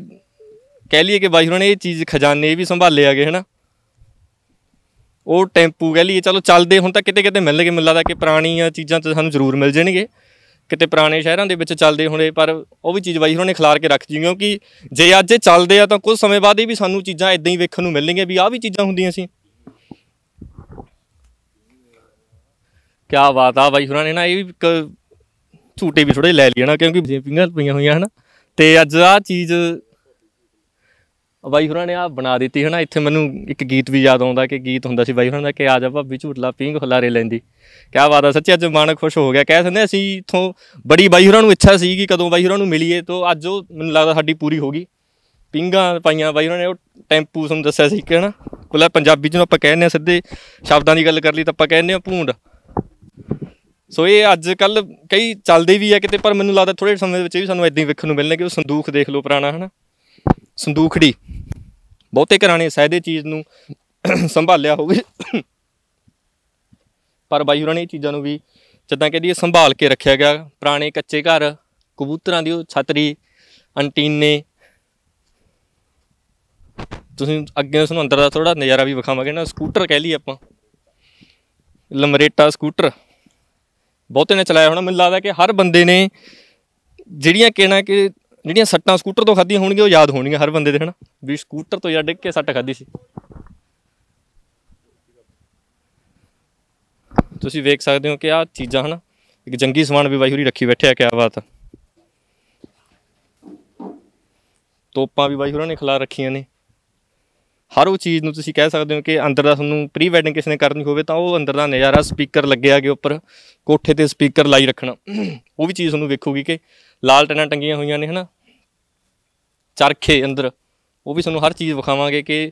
ਕਹਿ ਲਈਏ ਕਿ ਬਾਈ ਹੁਣਾਂ ਨੇ ਇਹ ਚੀਜ਼ ਖਜ਼ਾਨੇ ਵੀ ਸੰਭਾਲੇ ਆਗੇ ਹਨਾ ਉਹ ਟੈਂਪੂ ਕਹਿ ਲਈਏ ਚਲੋ ਚੱਲਦੇ ਹੁਣ ਤਾਂ ਕਿਤੇ ਕਿਤੇ ਮਿਲਣਗੇ ਮਿਲਦਾ ਲੱਗਦਾ ਕਿ ਪੁਰਾਣੀਆਂ ਚੀਜ਼ਾਂ ਤਾਂ ਸਾਨੂੰ ਜ਼ਰੂਰ ਮਿਲ ਜਾਣਗੇ ਕਿਤੇ ਪੁਰਾਣੇ ਸ਼ਹਿਰਾਂ ਦੇ ਵਿੱਚ ਚੱਲਦੇ ਹੁਣੇ ਪਰ ਉਹ ਵੀ ਚੀਜ਼ ਬਾਈ ਹੁਣਾਂ ਨੇ ਖਿਲਾਰ ਕੇ ਰੱਖ ਜੀ ਕਿਉਂਕਿ ਜੇ ਅੱਜ ਇਹ ਚੱਲਦੇ ਆ ਤਾਂ ਕੁਝ ਸਮੇਂ ਬਾਅਦ ਇਹ ਵੀ ਸਾਨੂੰ ਚੀਜ਼ਾਂ ਇਦਾਂ ਹੀ ਵੇਖਣ ਨੂੰ ਮਿਲਣਗੀਆਂ ਵੀ ਆਹ ਵੀ ਚੀਜ਼ਾਂ ਹੁੰਦੀਆਂ ਸੀ ਕਿਆ ਬਾਤ ਆ ਬਾਈ ਹੁਣਾਂ ਨੇ ਨਾ ਇਹ ਵੀ ਝੂਟੇ ਵੀ ਥੋੜੇ ਲੈ ਲਿਆ ਨਾ ਕਿਉਂਕਿ ਪਿੰਗਾਂ ਪਈਆਂ ਹੋਈਆਂ ਹਨ ਤੇ ਅੱਜ ਆ ਚੀਜ਼ ਬਾਈ ਹੁਰਾਂ ਨੇ ਆ ਬਣਾ ਦਿੱਤੀ ਹਨਾ ਇੱਥੇ ਮੈਨੂੰ ਇੱਕ ਗੀਤ ਵੀ ਯਾਦ ਆਉਂਦਾ ਕਿ ਗੀਤ ਹੁੰਦਾ ਸੀ ਬਾਈ ਹੁਰਾਂ ਦਾ ਕਿ ਆ ਜਾ ਭਾਬੀ ਝੂਟਲਾ ਪੀਂਗ ਹੁਲਾਰੇ ਲੈਂਦੀ ਕਿਆ ਬਾਤ ਆ ਸੱਚੀ ਅੱਜ ਮਨ ਖੁਸ਼ ਹੋ ਗਿਆ ਕਹਿ ਸਕਦੇ ਅਸੀਂ ਇਥੋਂ ਬੜੀ ਬਾਈ ਹੁਰਾਂ ਨੂੰ ਇੱਛਾ ਸੀ ਕਿ ਕਦੋਂ ਬਾਈ ਹੁਰਾਂ ਨੂੰ ਮਿਲੀਏ ਤੋਂ ਅੱਜ ਉਹ ਮੈਨੂੰ ਲੱਗਦਾ ਸਾਡੀ ਪੂਰੀ ਹੋ ਗਈ ਪਿੰਗਾਂ ਪਾਈਆਂ ਬਾਈ ਹੁਰਾਂ ਨੇ ਉਹ ਟੈਂਪੂ ਸਾਨੂੰ ਦੱਸਿਆ ਸੀ ਕਿ ਹਨਾ ਕੁਲਾ ਪੰਜਾਬੀ ਜਿਹਨੂੰ ਆਪਾਂ ਕਹਿੰਦੇ ਆ ਸਿੱਧੇ ਸ਼ਬਦਾਂ ਦੀ ਗੱਲ ਕਰ ਲਈ ਤਾਂ ਆਪਾਂ ਕਹਿੰਦੇ ਆ ਭੂੰਡ ਸੋ ਇਹ ਅੱਜ ਕੱਲ ਕਈ ਚੱਲਦੇ ਵੀ ਆ ਕਿਤੇ ਪਰ ਮੈਨੂੰ ਲੱਗਦਾ ਥੋੜੇ ਸਮੇਂ ਦੇ ਵਿੱਚ ਵੀ ਸਾਨੂੰ ਇਦਾਂ ਹੀ ਵੇਖਣ ਨੂੰ ਮਿਲਣਗੇ ਉਹ ਸੰਦੂਖ ਦੇਖ ਲਓ ਪੁਰਾਣਾ ਹਨਾ ਸੰਦੂਖੜੀ ਬਹੁਤੇ ਘਰਾਣੇ ਨੇ ਚੀਜ਼ ਨੂੰ ਸੰਭਾਲਿਆ ਹੋਵੇ ਪਰ ਬਾਈ ਹੋਰਾਂ ਨੇ ਇਹ ਚੀਜ਼ਾਂ ਨੂੰ ਵੀ ਜਿੱਦਾਂ ਕਹਿੰਦੀ ਸੰਭਾਲ ਕੇ ਰੱਖਿਆ ਗਿਆ ਪੁਰਾਣੇ ਕੱਚੇ ਘਰ ਕਬੂਤਰਾਂ ਦੀ ਉਹ ਛਤਰੀ ਅੰਟੀਨੇ ਤੁਸੀਂ ਅੱਗੇ ਉਸ ਨੂੰ ਅੰਦਰ ਦਾ ਥੋੜਾ ਨਜ਼ਾਰਾ ਵੀ ਵਿਖਾਵਾਂਗੇ ਨਾ ਸਕੂਟਰ ਕਹਿ ਲਈ ਆਪਾਂ ਲਮਰੇਟਾ ਸਕੂਟਰ ਬਹੁਤੇ ਨੇ ਚਲਾਇਆ ਹੋਣਾ ਮੈਨੂੰ ਲੱਗਦਾ ਕਿ ਹਰ ਬੰਦੇ ਨੇ ਜਿਹੜੀਆਂ ਕਿਹਾ ਕਿ ਜਿਹੜੀਆਂ ਸੱਟਾਂ ਸਕੂਟਰ ਤੋਂ ਖਾਧੀਆਂ ਹੋਣਗੀਆਂ ਉਹ ਯਾਦ ਹੋਣਗੀਆਂ ਹਰ ਬੰਦੇ ਦੇ ਹਨਾ ਵੀ ਸਕੂਟਰ ਤੋਂ ਜਾਂ ਡਿੱਗ ਕੇ ਸੱਟ ਖਾਧੀ ਸੀ ਤੁਸੀਂ ਵੇਖ ਸਕਦੇ ਹੋ ਕਿ ਆ ਚੀਜ਼ਾਂ ਹਨਾ ਇੱਕ ਜੰਗੀ ਸਮਾਨ ਵੀ ਹੋਰੀ ਰੱਖੀ ਬੈਠਿਆ ਕਿਆ ਬਾਤ ਤੋਪਾਂ ਵੀ ਬਾਈ ਹੋਰਾਂ ਨੇ ਖਲਾ ਰੱਖੀਆਂ ਨੇ ਹਰ ਉਹ ਚੀਜ਼ ਨੂੰ ਤੁਸੀਂ ਕਹਿ ਸਕਦੇ ਹੋ ਕਿ ਅੰਦਰ ਦਾ ਤੁਹਾਨੂੰ ਪ੍ਰੀ ਵੈਡਿੰਗ ਕਿਸ ਨੇ ਕਰਨੀ ਹੋਵੇ ਤਾਂ ਉਹ ਅੰਦਰ ਦਾ ਨਜ਼ਾਰਾ ਸਪੀਕਰ ਲੱਗਿਆ ਕਿ ਉੱਪਰ ਕੋਠੇ ਤੇ ਸਪੀਕਰ ਲਾਈ ਰੱਖਣਾ ਉਹ ਵੀ ਚੀਜ਼ ਤੁਹਾਨੂੰ ਵੇਖੋਗੀ ਕਿ ਲਾਲ ਟਨਾਂ ਟੰਗੀਆਂ ਹੋਈਆਂ ਨੇ ਹਨਾ ਚਰਖੇ ਅੰਦਰ ਉਹ ਵੀ ਤੁਹਾਨੂੰ ਹਰ ਚੀਜ਼ ਵਿਖਾਵਾਂਗੇ ਕਿ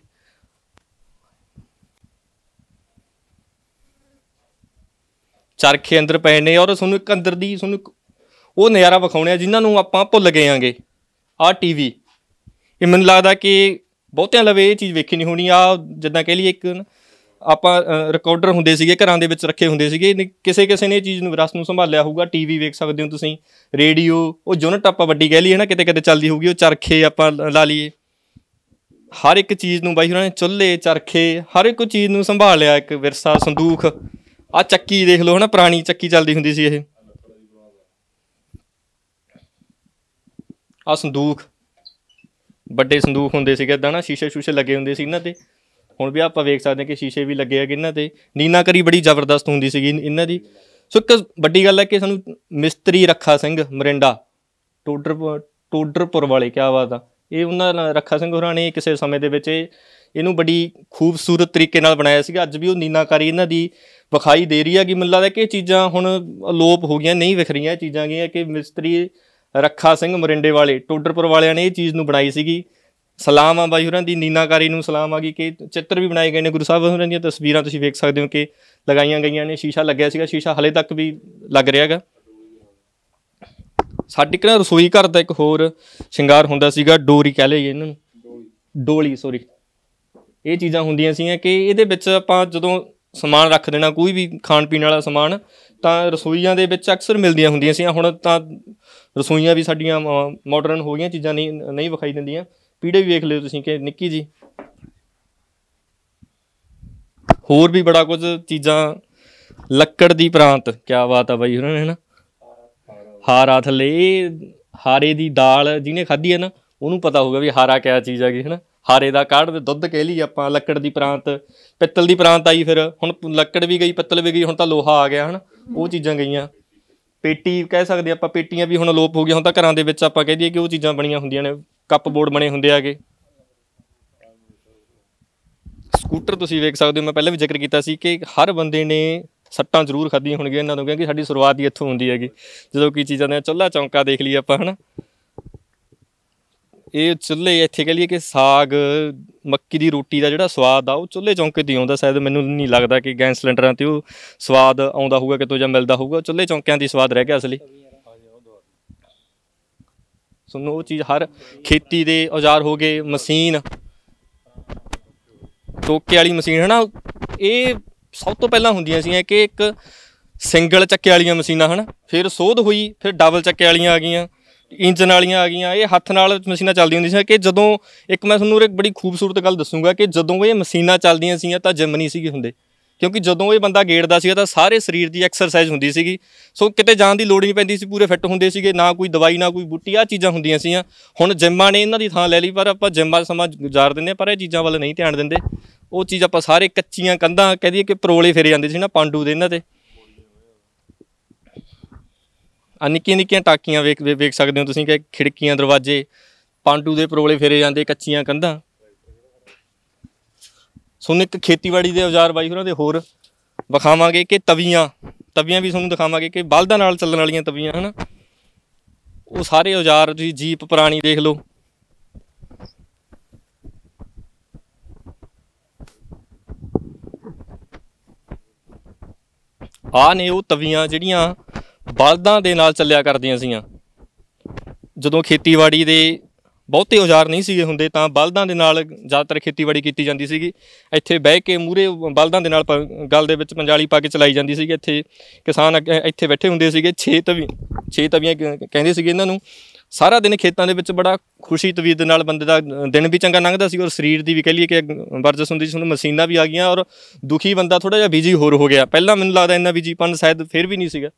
ਚਰਖੇ ਅੰਦਰ ਪਏ ਨੇ ਔਰ ਤੁਹਾਨੂੰ ਇੱਕ ਅੰਦਰ ਦੀ ਤੁਹਾਨੂੰ ਉਹ ਨਜ਼ਾਰਾ ਵਿਖਾਉਣੇ ਆ ਜਿਨ੍ਹਾਂ ਨੂੰ ਆਪਾਂ ਭੁੱਲ ਗਏ ਆਂਗੇ ਆ ਟੀਵੀ ਇਹ ਮੈਨੂੰ ਲੱਗਦਾ ਕਿ ਬਹੁਤਿਆਂ ਲਵੇ ਇਹ ਚੀਜ਼ ਵੇਖੀ ਨਹੀਂ ਹੋਣੀ ਆ ਜਿੱਦਾਂ ਕਹਿ ਲਈਏ ਇੱਕ ਆਪਾਂ ਰਿਕਾਰਡਰ ਹੁੰਦੇ ਸੀਗੇ ਘਰਾਂ ਦੇ ਵਿੱਚ ਰੱਖੇ ਹੁੰਦੇ ਸੀਗੇ ਕਿਸੇ ਕਿਸੇ ਨੇ ਇਹ ਚੀਜ਼ ਨੂੰ ਵਿਰਾਸਤ ਨੂੰ ਸੰਭਾਲਿਆ ਹੋਊਗਾ ਟੀਵੀ ਵੇਖ ਸਕਦੇ ਹੋ ਤੁਸੀਂ ਰੇਡੀਓ ਉਹ ਯੂਨਿਟ ਆਪਾਂ ਵੱਡੀ ਕਹਿ ਲਈਏ ਨਾ ਕਿਤੇ ਕਿਤੇ ਚੱਲਦੀ ਹੋਊਗੀ ਉਹ ਚਰਖੇ ਆਪਾਂ ਲਾ ਲਈਏ ਹਰ ਇੱਕ ਚੀਜ਼ ਨੂੰ ਬਾਈ ਉਹਨਾਂ ਨੇ ਚੁੱਲ੍ਹੇ ਚਰਖੇ ਹਰ ਇੱਕ ਚੀਜ਼ ਨੂੰ ਸੰਭਾਲ ਲਿਆ ਇੱਕ ਵਿਰਸਾ ਸੰਦੂਖ ਆ ਚੱਕੀ ਦੇਖ ਲਓ ਹਨਾ ਪੁਰਾਣੀ ਚੱਕੀ ਚੱਲਦੀ ਹੁੰਦੀ ਸੀ ਇਹ ਆ ਸੰਦੂਖ ਵੱਡੇ ਸੰਦੂਖ ਹੁੰਦੇ ਸੀਗੇ ਇਦਾਂ ਨਾ ਸ਼ੀਸ਼ੇ ਸ਼ੂਸ਼ੇ ਲੱਗੇ ਹੁੰਦੇ ਸੀ ਇਹਨਾਂ ਤੇ ਹੁਣ ਵੀ ਆਪਾਂ ਵੇਖ ਸਕਦੇ ਹਾਂ ਕਿ ਸ਼ੀਸ਼ੇ ਵੀ ਲੱਗੇ ਹੈਗੇ ਇਹਨਾਂ ਤੇ ਕਰੀ ਬੜੀ ਜ਼ਬਰਦਸਤ ਹੁੰਦੀ ਸੀਗੀ ਇਹਨਾਂ ਦੀ ਸੋ ਇੱਕ ਵੱਡੀ ਗੱਲ ਹੈ ਕਿ ਸਾਨੂੰ ਮਿਸਤਰੀ ਰੱਖਾ ਸਿੰਘ ਮਰਿੰਡਾ ਟੋਡਰ ਟੋਡਰਪੁਰ ਵਾਲੇ ਕੀ ਬਾਤ ਆ ਇਹ ਉਹਨਾਂ ਨਾਲ ਰੱਖਾ ਸਿੰਘ ਹੋਰਾਂ ਨੇ ਕਿਸੇ ਸਮੇਂ ਦੇ ਵਿੱਚ ਇਹਨੂੰ ਬੜੀ ਖੂਬਸੂਰਤ ਤਰੀਕੇ ਨਾਲ ਬਣਾਇਆ ਸੀਗਾ ਅੱਜ ਵੀ ਉਹ ਨੀਨਾਕਾਰੀ ਇਹਨਾਂ ਦੀ ਵਿਖਾਈ ਦੇ ਰਹੀ ਹੈ ਕਿ ਮੈਨੂੰ ਲੱਗਦਾ ਕਿ ਇਹ ਚੀਜ਼ਾਂ ਹੁਣ ਅਲੋਪ ਹੋ ਗਈਆਂ ਨਹੀਂ ਵਿਖ ਰਹੀਆਂ ਇਹ ਚੀਜ਼ਾਂ ਗਈਆਂ ਕਿ ਮਿਸਤਰੀ ਰੱਖਾ ਸਿੰਘ ਮਰਿੰਡੇ ਵਾਲੇ ਟੋਡਰਪੁਰ ਵਾਲਿਆਂ ਨੇ ਇਹ ਚੀਜ਼ ਨੂੰ ਬਣਾਈ ਸੀਗੀ ਸਲਾਮ ਆ ਬਾਈ ਹੋਰਾਂ ਦੀ ਨੀਨਾਕਾਰੀ ਨੂੰ ਸਲਾਮ ਆ ਗਈ ਕਿ ਚਿੱਤਰ ਵੀ ਬਣਾਏ ਗਏ ਨੇ ਗੁਰੂ ਸਾਹਿਬ ਹੋਰਾਂ ਦੀਆਂ ਤਸਵੀਰਾਂ ਤੁਸੀਂ ਵੇਖ ਸਕਦੇ ਹੋ ਕਿ ਲਗਾਈਆਂ ਗਈਆਂ ਨੇ ਸ਼ੀਸ਼ਾ ਲੱਗਿਆ ਸੀਗਾ ਸ਼ੀਸ਼ਾ ਹਲੇ ਤੱਕ ਵੀ ਲੱਗ ਰਿਹਾ ਹੈਗਾ ਸਾਡੇ ਕਿਹਨਾਂ ਰਸੋਈ ਘਰ ਦਾ ਇੱਕ ਹੋਰ ਸ਼ਿੰਗਾਰ ਹੁੰਦਾ ਸੀਗਾ ਡੋਰੀ ਕਹ ਲਈਏ ਇਹਨਾਂ ਨੂੰ ਡੋਲੀ ਸੌਰੀ ਇਹ ਚੀਜ਼ਾਂ ਹੁੰਦੀਆਂ ਸੀਗੀਆਂ ਕਿ ਇਹਦੇ ਵਿੱਚ ਆਪਾਂ ਜਦੋਂ ਸਮਾਨ ਰੱਖ ਦੇਣਾ ਕੋਈ ਵੀ ਖਾਣ ਪੀਣ ਵਾਲਾ ਸਮਾਨ ਤਾਂ ਰਸੋਈਆਂ ਦੇ ਵਿੱਚ ਅਕਸਰ ਮਿਲਦੀਆਂ ਹੁੰਦੀਆਂ ਸੀ ਹੁਣ ਤਾਂ ਰਸੋਈਆਂ ਵੀ ਸਾਡੀਆਂ ਮਾਡਰਨ ਹੋ ਗਈਆਂ ਚੀਜ਼ਾਂ ਨਹੀਂ ਨਹੀਂ ਵਿਖਾਈ ਦਿੰਦੀਆਂ ਪੀੜੇ ਵੀ ਵੇਖ ਲਿਓ ਤੁਸੀਂ ਕਿ ਨਿੱਕੀ ਜੀ ਹੋਰ ਵੀ ਬੜਾ ਕੁਝ ਚੀਜ਼ਾਂ ਲੱਕੜ ਦੀ ਪ੍ਰਾਂਤ ਕੀ ਬਾਤ ਆ ਬਾਈ ਉਹਨਾਂ ਨੇ ਨਾ ਹਾਰਾ ਥਲੇ ਹਾਰੇ ਦੀ ਦਾਲ ਜਿਹਨੇ ਖਾਧੀ ਹੈ ਨਾ ਉਹਨੂੰ ਪਤਾ ਹੋਊਗਾ ਵੀ ਹਾਰਾ ਕਿਆ ਚੀਜ਼ ਹੈਗੀ ਹੈ ਨਾ ਹਾਰੇ ਦਾ ਕਾੜ ਤੇ ਦੁੱਧ ਕਹਿ ਲਈ ਆਪਾਂ ਲੱਕੜ ਦੀ ਪ੍ਰਾਂਤ ਪਿੱਤਲ ਦੀ ਪ੍ਰਾਂਤ ਆਈ ਫਿਰ ਹੁਣ ਲੱਕੜ ਵੀ ਗਈ ਪਿੱਤਲ ਵੀ ਗਈ ਹੁਣ ਤਾਂ ਲੋਹਾ ਆ ਗਿਆ ਹਨਾ ਉਹ ਚੀਜ਼ਾਂ ਗਈਆਂ ਪੇਟੀ ਕਹਿ ਸਕਦੇ ਆਪਾਂ ਪੇਟੀਆਂ ਵੀ ਹੁਣ ਲੋਪ ਹੋ ਗਈਆਂ ਹੁਣ ਤਾਂ ਘਰਾਂ ਦੇ ਵਿੱਚ ਆਪਾਂ ਕਹਿ ਦਈਏ ਕਿ ਉਹ ਚੀਜ਼ਾਂ ਬਣੀਆਂ ਹੁੰਦੀਆਂ ਨੇ ਕੱਪ ਬੋਰਡ ਬਣੇ ਹੁੰਦੇ ਆਗੇ ਸਕੂਟਰ ਤੁਸੀਂ ਵੇਖ ਸਕਦੇ ਹੋ ਮੈਂ ਪਹਿਲਾਂ ਵੀ ਜ਼ਿਕਰ ਕੀਤਾ ਸੀ ਕਿ ਹਰ ਬੰਦੇ ਨੇ ਸੱਟਾਂ ਜ਼ਰੂਰ ਖਾਧੀਆਂ ਹੋਣਗੀਆਂ ਇਹਨਾਂ ਤੋਂ ਕਿਉਂਕਿ ਸਾਡੀ ਸ਼ੁਰੂਆਤ ਹੀ ਇੱਥੋਂ ਹੁੰਦੀ ਹੈਗੀ ਜਦੋਂ ਕੀ ਚੀਜ਼ਾਂ ਨੇ ਚੁੱਲਾ ਚੌਂਕਾ ਦੇਖ ਲਈ ਆਪਾਂ ਹਨਾ ਇਹ ਚੁੱਲ੍ਹੇ ਇੱਥੇ ਕਹ ਲਈਏ ਕਿ ਸਾਗ ਮੱਕੀ ਦੀ ਰੋਟੀ ਦਾ ਜਿਹੜਾ ਸਵਾਦ ਆ ਉਹ ਚੁੱਲ੍ਹੇ ਚੌਂਕੇ ਦੀ ਆਉਂਦਾ ਸ਼ਾਇਦ ਮੈਨੂੰ ਨਹੀਂ ਲੱਗਦਾ ਕਿ ਗੈਸ ਸਿਲੰਡਰਾਂ ਤੇ ਉਹ ਸਵਾਦ ਆਉਂਦਾ ਹੋਊਗਾ ਕਿਤੋਂ ਜਾਂ ਮਿਲਦਾ ਹੋਊਗਾ ਚੁੱਲ੍ਹੇ ਚੌਂਕਿਆਂ ਦੀ ਸਵਾਦ ਰਹਿ ਗਿਆ ਅਸਲੀ ਸੁਣੋ ਉਹ ਚੀਜ਼ ਹਰ ਖੇਤੀ ਦੇ ਔਜ਼ਾਰ ਹੋ ਗਏ ਮਸ਼ੀਨ ਟੋਕੇ ਵਾਲੀ ਮਸ਼ੀਨ ਹਨਾ ਇਹ ਸਭ ਤੋਂ ਪਹਿਲਾਂ ਹੁੰਦੀਆਂ ਸੀ ਕਿ ਇੱਕ ਸਿੰਗਲ ਚੱਕੇ ਵਾਲੀਆਂ ਮਸ਼ੀਨਾਂ ਹਨ ਫਿਰ ਸੋਧ ਹੋਈ ਫਿਰ ਡਬਲ ਚੱਕੇ ਵਾਲੀਆਂ ਆ ਗਈਆਂ ਇੰਜਨ ਵਾਲੀਆਂ ਆ ਗਈਆਂ ਇਹ ਹੱਥ ਨਾਲ ਮਸ਼ੀਨਾਂ ਚੱਲਦੀਆਂ ਹੁੰਦੀਆਂ ਸੀ ਕਿ ਜਦੋਂ ਇੱਕ ਮੈਂ ਤੁਹਾਨੂੰ ਇੱਕ ਬੜੀ ਖੂਬਸੂਰਤ ਗੱਲ ਦੱਸੂਗਾ ਕਿ ਜਦੋਂ ਇਹ ਮਸ਼ੀਨਾਂ ਚੱਲਦੀਆਂ ਸੀ ਤਾਂ ਜਿਮ ਨਹੀਂ ਸੀਗੀ ਹੁੰਦੇ ਕਿਉਂਕਿ ਜਦੋਂ ਇਹ ਬੰਦਾ ਗੇੜਦਾ ਸੀਗਾ ਤਾਂ ਸਾਰੇ ਸਰੀਰ ਦੀ ਐਕਸਰਸਾਈਜ਼ ਹੁੰਦੀ ਸੀਗੀ ਸੋ ਕਿਤੇ ਜਾਣ ਦੀ ਲੋੜ ਨਹੀਂ ਪੈਂਦੀ ਸੀ ਪੂਰੇ ਫਿੱਟ ਹੁੰਦੇ ਸੀਗੇ ਨਾ ਕੋਈ ਦਵਾਈ ਨਾ ਕੋਈ ਬੂਟੀ ਆ ਚੀਜ਼ਾਂ ਹੁੰਦੀਆਂ ਸੀਆਂ ਹੁਣ ਜਿਮਾਂ ਨੇ ਇਹਨਾਂ ਦੀ ਥਾਂ ਲੈ ਲਈ ਪਰ ਆਪਾਂ ਜਿਮਾਂ ਸਮਾਂ ਗੁਜ਼ਾਰ ਦਿੰਦੇ ਪਰ ਇਹ ਚੀਜ਼ਾਂ ਵੱਲ ਨਹੀਂ ਧਿਆਨ ਦਿੰਦੇ ਉਹ ਚੀਜ਼ ਆਪਾਂ ਸਾਰੇ ਕੱਚੀਆਂ ਕੰਧਾਂ ਕਹਦੀ ਕਿ ਪਰੋਲੇ ਫੇਰੇ ਜਾਂਦੇ ਸੀ ਨਾ ਪਾਂਡੂ ਦੇ ਇਹਨਾਂ ਤੇ ਆ ਨਿੱਕੀਆਂ ਨਿੱਕੀਆਂ ਟਾਕੀਆਂ ਵੇਖ ਵੇਖ ਸਕਦੇ ਹੋ ਤੁਸੀਂ ਕਿ ਖਿੜਕੀਆਂ ਦਰਵਾਜ਼ੇ ਪਾਂਡੂ ਦੇ ਪਰੋਲੇ ਫੇਰੇ ਜਾਂਦੇ ਕੱਚੀਆਂ ਕੰਧਾਂ ਤੁਹਾਨੂੰ ਇੱਕ ਖੇਤੀਬਾੜੀ ਦੇ ਔਜ਼ਾਰ ਬਾਈ ਹੋਰਾਂ ਦੇ ਹੋਰ ਵਿਖਾਵਾਂਗੇ ਕਿ ਤਵੀਆਂ ਤਵੀਆਂ ਵੀ ਤੁਹਾਨੂੰ ਦਿਖਾਵਾਂਗੇ ਕਿ ਬਲਦਾਂ ਨਾਲ ਚੱਲਣ ਵਾਲੀਆਂ ਤਵੀਆਂ ਹਨ ਉਹ ਸਾਰੇ ਔਜ਼ਾਰ ਤੁਸੀਂ ਜੀਪ ਪੁਰਾਣੀ ਦੇਖ ਲਓ ਆ ਨੇ ਉਹ ਤਵੀਆਂ ਜਿਹੜੀਆਂ ਬਲਦਾਂ ਦੇ ਨਾਲ ਚੱਲਿਆ ਕਰਦੀਆਂ ਸੀਆਂ ਜਦੋਂ ਖੇਤੀਬਾੜੀ ਦੇ ਬਹੁਤੇ ਔਜ਼ਾਰ ਨਹੀਂ ਸੀਗੇ ਹੁੰਦੇ ਤਾਂ ਬਲਦਾਂ ਦੇ ਨਾਲ ਜ਼ਿਆਦਾਤਰ ਖੇਤੀਬਾੜੀ ਕੀਤੀ ਜਾਂਦੀ ਸੀਗੀ ਇੱਥੇ ਬਹਿ ਕੇ ਮੂਰੇ ਬਲਦਾਂ ਦੇ ਨਾਲ ਗੱਲ ਦੇ ਵਿੱਚ ਪੰਜਾਲੀ ਪਾ ਕੇ ਚਲਾਈ ਜਾਂਦੀ ਸੀਗੀ ਇੱਥੇ ਕਿਸਾਨ ਇੱਥੇ ਬੈਠੇ ਹੁੰਦੇ ਸੀਗੇ ਛੇ ਤਵੀ ਛੇ ਤਵੀਆਂ ਕਹਿੰਦੇ ਸੀਗੇ ਇਹਨਾਂ ਨੂੰ ਸਾਰਾ ਦਿਨ ਖੇਤਾਂ ਦੇ ਵਿੱਚ ਬੜਾ ਖੁਸ਼ੀ ਤਵੀ ਦੇ ਨਾਲ ਬੰਦੇ ਦਾ ਦਿਨ ਵੀ ਚੰਗਾ ਲੰਘਦਾ ਸੀ ਔਰ ਸਰੀਰ ਦੀ ਵੀ ਕਹ ਲਈਏ ਕਿ ਵਰਜਸ ਹੁੰਦੀ ਸੀ ਹੁਣ ਮਸ਼ੀਨਾਂ ਵੀ ਆ ਗਈਆਂ ਔਰ ਦੁਖੀ ਬੰਦਾ ਥੋੜਾ ਜਿਹਾ ਬਿਜੀ ਹੋਰ ਹੋ ਗਿਆ ਪਹਿਲਾਂ ਮੈਨੂੰ ਲੱਗਦਾ ਇੰਨਾ ਬਿਜੀਪਨ ਸ਼ਾਇਦ ਫਿਰ ਵੀ ਨਹੀਂ ਸੀਗਾ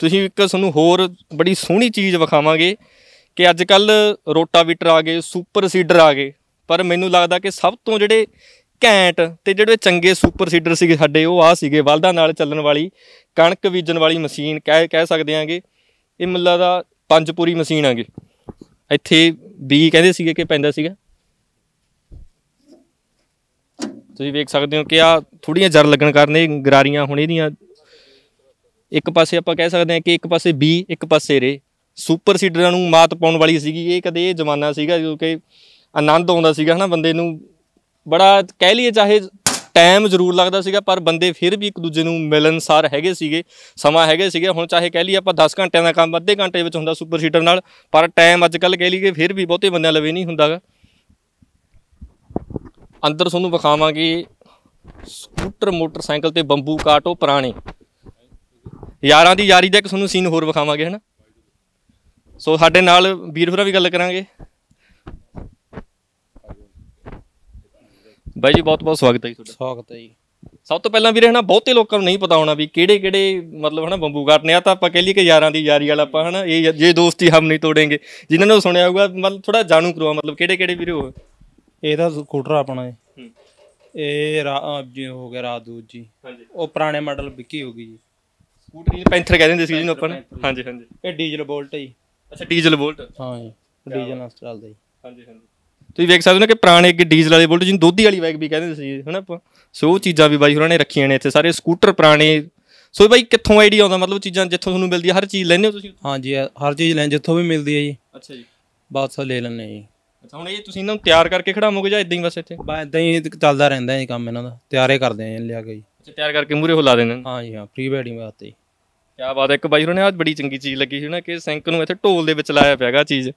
ਤੁਸੀਂ ਇੱਕ ਤੁਹਾਨੂੰ ਹੋਰ ਬੜੀ ਸੋਹਣੀ ਚੀਜ਼ ਵਿਖਾਵਾਂਗੇ ਕਿ ਅੱਜ ਕੱਲ ਰੋਟਾਵੀਟਰ ਆ ਗਏ ਸੁਪਰ ਸੀਡਰ ਆ ਗਏ ਪਰ ਮੈਨੂੰ ਲੱਗਦਾ ਕਿ ਸਭ ਤੋਂ ਜਿਹੜੇ ਘੈਂਟ ਤੇ ਜਿਹੜੇ ਚੰਗੇ ਸੁਪਰ ਸੀਡਰ ਸੀਗੇ ਸਾਡੇ ਉਹ ਆ ਸੀਗੇ ਵਲਦਾਂ ਨਾਲ ਚੱਲਣ ਵਾਲੀ ਕਣਕ ਬੀਜਣ ਵਾਲੀ ਮਸ਼ੀਨ ਕਹਿ ਕਹਿ ਸਕਦੇ ਆਂਗੇ ਇਹ ਮੱਲਾ ਦਾ ਪੰਜ ਪੂਰੀ ਮਸ਼ੀਨ ਆਂਗੇ ਇੱਥੇ ਵੀ ਕਹਿੰਦੇ ਸੀਗੇ ਕਿ ਪੈਂਦਾ ਸੀਗਾ ਤੁਸੀਂ ਵੇਖ ਸਕਦੇ ਹੋ ਕਿ ਆ ਥੋੜੀਆਂ ਜਰ ਲੱਗਣ ਕਰਨੇ ਇਹ ਗਰਾਰੀਆਂ ਹੁਣ ਇਹਦੀਆਂ ਇੱਕ ਪਾਸੇ ਆਪਾਂ ਕਹਿ ਸਕਦੇ ਹਾਂ ਕਿ ਇੱਕ ਪਾਸੇ ਬੀ ਇੱਕ ਪਾਸੇ ਰੇ ਸੁਪਰ ਸੀਡਰਾਂ ਨੂੰ ਮਾਤ ਪਾਉਣ ਵਾਲੀ ਸੀਗੀ ਇਹ ਕਦੇ ਇਹ ਜ਼ਮਾਨਾ ਸੀਗਾ ਜਦੋਂ ਕਿ ਆਨੰਦ ਆਉਂਦਾ ਸੀਗਾ ਹਨਾ ਬੰਦੇ ਨੂੰ ਬੜਾ ਕਹਿ ਲਈਏ ਚਾਹੇ ਟਾਈਮ ਜ਼ਰੂਰ ਲੱਗਦਾ ਸੀਗਾ ਪਰ ਬੰਦੇ ਫਿਰ ਵੀ ਇੱਕ ਦੂਜੇ ਨੂੰ ਮਿਲਨਸਾਰ ਹੈਗੇ ਸੀਗੇ ਸਮਾਂ ਹੈਗੇ ਸੀਗੇ ਹੁਣ ਚਾਹੇ ਕਹਿ ਲਈ ਆਪਾਂ 10 ਘੰਟਿਆਂ ਦਾ ਕੰਮ ਅੱਧੇ ਘੰਟੇ ਵਿੱਚ ਹੁੰਦਾ ਸੁਪਰ ਸੀਡਰ ਨਾਲ ਪਰ ਟਾਈਮ ਅੱਜ ਕੱਲ ਕਹਿ ਲਈਏ ਫਿਰ ਵੀ ਬਹੁਤੇ ਬੰਦਿਆਂ ਲਵੇ ਨਹੀਂ ਹੁੰਦਾਗਾ ਅੰਦਰ ਤੁਹਾਨੂੰ ਵਿਖਾਵਾਂਗੇ ਸਕੂਟਰ ਮੋਟਰਸਾਈਕਲ ਤੇ ਬੰਬੂ ਕਾਟੋ ਪੁਰਾਣੇ ਯਾਰਾਂ ਦੀ ਯਾਰੀ ਦਾ ਇੱਕ ਤੁਹਾਨੂੰ ਸੀਨ ਹੋਰ ਵਿਖਾਵਾਂਗੇ ਹਨਾ ਸੋ ਸਾਡੇ ਨਾਲ ਵੀਰ ਹੋਰਾਂ ਵੀ ਗੱਲ ਕਰਾਂਗੇ ਬਾਈ ਜੀ ਬਹੁਤ ਬਹੁਤ ਸਵਾਗਤ ਹੈ ਜੀ ਤੁਹਾਡਾ ਸਵਾਗਤ ਹੈ ਜੀ ਸਭ ਤੋਂ ਪਹਿਲਾਂ ਵੀਰੇ ਹਨਾ ਬਹੁਤੇ ਲੋਕਾਂ ਨੂੰ ਨਹੀਂ ਪਤਾ ਹੋਣਾ ਵੀ ਕਿਹੜੇ ਕਿਹੜੇ ਮਤਲਬ ਹਨਾ ਬੰਬੂ ਨੇ ਆ ਤਾਂ ਆਪਾਂ ਕਹਿ ਲਈਏ ਕਿ ਯਾਰਾਂ ਦੀ ਯਾਰੀ ਵਾਲਾ ਆਪਾਂ ਹਨਾ ਇਹ ਜੇ ਦੋਸਤੀ ਹਮ ਨਹੀਂ ਤੋੜेंगे ਜਿਨ੍ਹਾਂ ਨੇ ਸੁਣਿਆ ਹੋਊਗਾ ਮਤਲਬ ਥੋੜਾ ਜਾਣੂ ਕਰਵਾ ਮਤਲਬ ਕਿਹੜੇ ਕਿਹੜੇ ਵੀਰੇ ਹੋ ਇਹ ਤਾਂ ਸਕੂਟਰ ਆਪਣਾ ਹੈ ਇਹ ਰਾਜ ਜੀ ਹੋ ਗਿਆ ਰਾਜਦੂਤ ਜੀ ਉਹ ਪੁਰਾਣੇ ਮਾਡਲ ਵਿੱਕੀ ਹੋ ਗਈ ਜੀ ਸਕੂਟਰੀ ਪੈਂਥਰ ਕਹਿੰਦੇ ਦਿੰਦੇ ਸੀ ਜਿਹਨੂੰ ਆਪਾਂ ਨੇ ਹਾਂਜੀ ਹਾਂਜੀ ਇਹ ਡੀਜ਼ਲ ਬੋਲਟ ਹੈ ਜੀ ਅੱਛਾ ਡੀਜ਼ਲ ਬੋਲਟ ਹਾਂ ਜੀ ਡੀਜ਼ਲ ਨਾਲ ਚੱਲਦਾ ਜੀ ਹਾਂਜੀ ਹਾਂਜੀ ਤੁਸੀਂ ਵੇਖ ਸਕਦੇ ਹੋ ਕਿ ਪੁਰਾਣੇ ਇੱਕ ਡੀਜ਼ਲ ਵਾਲੇ ਬੋਲਟ ਜਿਹਨੂੰ ਦੋਧੀ ਵਾਲੀ ਬਾਈਕ ਵੀ ਕਹਿੰਦੇ ਸੀ ਹਨਾ ਆਪਾਂ ਸੋ ਉਹ ਚੀਜ਼ਾਂ ਵੀ ਬਾਈ ਉਹਨਾਂ ਨੇ ਰੱਖੀਆਂ ਨੇ ਇੱਥੇ ਸਾਰੇ ਸਕੂਟਰ ਪੁਰਾਣੇ ਸੋ ਬਾਈ ਕਿੱਥੋਂ ਆਈਡੀਆ ਆਉਂਦਾ ਮਤਲਬ ਚੀਜ਼ਾਂ ਜਿੱਥੋਂ ਤੁਹਾਨੂੰ ਮਿਲਦੀ ਹੈ ਹਰ ਚੀਜ਼ ਲੈਣੇ ਹੋ ਤੁਸੀਂ ਹਾਂਜੀ ਹਰ ਚੀਜ਼ ਲੈਣ ਜਿੱਥੋਂ ਵੀ ਮਿਲਦੀ ਹੈ ਜੀ ਅੱਛਾ ਜੀ ਬਾਅਦ ਸਭ ਲੈ ਲੈਣੇ ਜੀ ਅੱਛਾ ਹੁਣ ਇਹ ਤੁਸੀਂ ਇਹਨਾਂ ਨੂੰ ਤਿਆਰ ਕਰਕੇ ਖੜਾਵੋਗੇ ਜਾਂ ਇਦਾਂ ਹੀ ਬਸ ਇੱਥੇ ਬਾ ਇਦਾਂ ਹੀ ਚੱਲਦਾ ਰਹਿੰਦਾ ਹੈ ਕੰਮ ਇਹਨਾਂ ਦਾ ਤਿਆਰੇ ਕਰਦੇ ਆ ਲਿਆ ਕੇ ਜੀ ਅੱਛਾ ਤਿਆਰ ਕਰਕੇ ਮੂਰੇ ਹੁਲਾ ਦੇਣਾ ਹਾਂ ਜੀ ਹਾਂ ਪ੍ਰੀ ਵੈਡਿੰਗ ਵਾਸਤੇ ਕੀ ਬਾਤ ਹੈ ਇੱਕ ਬਾਈ ਹੋਣਾ ਨੇ ਅੱਜ ਬੜੀ ਚੰਗੀ ਚੀਜ਼ ਲੱਗੀ ਸੀ ਨਾ ਕਿ ਸਿੰਕ ਨੂੰ ਇੱਥੇ ਢੋਲ ਦੇ ਵਿੱਚ ਲਾਇਆ ਪਿਆਗਾ ਚੀਜ਼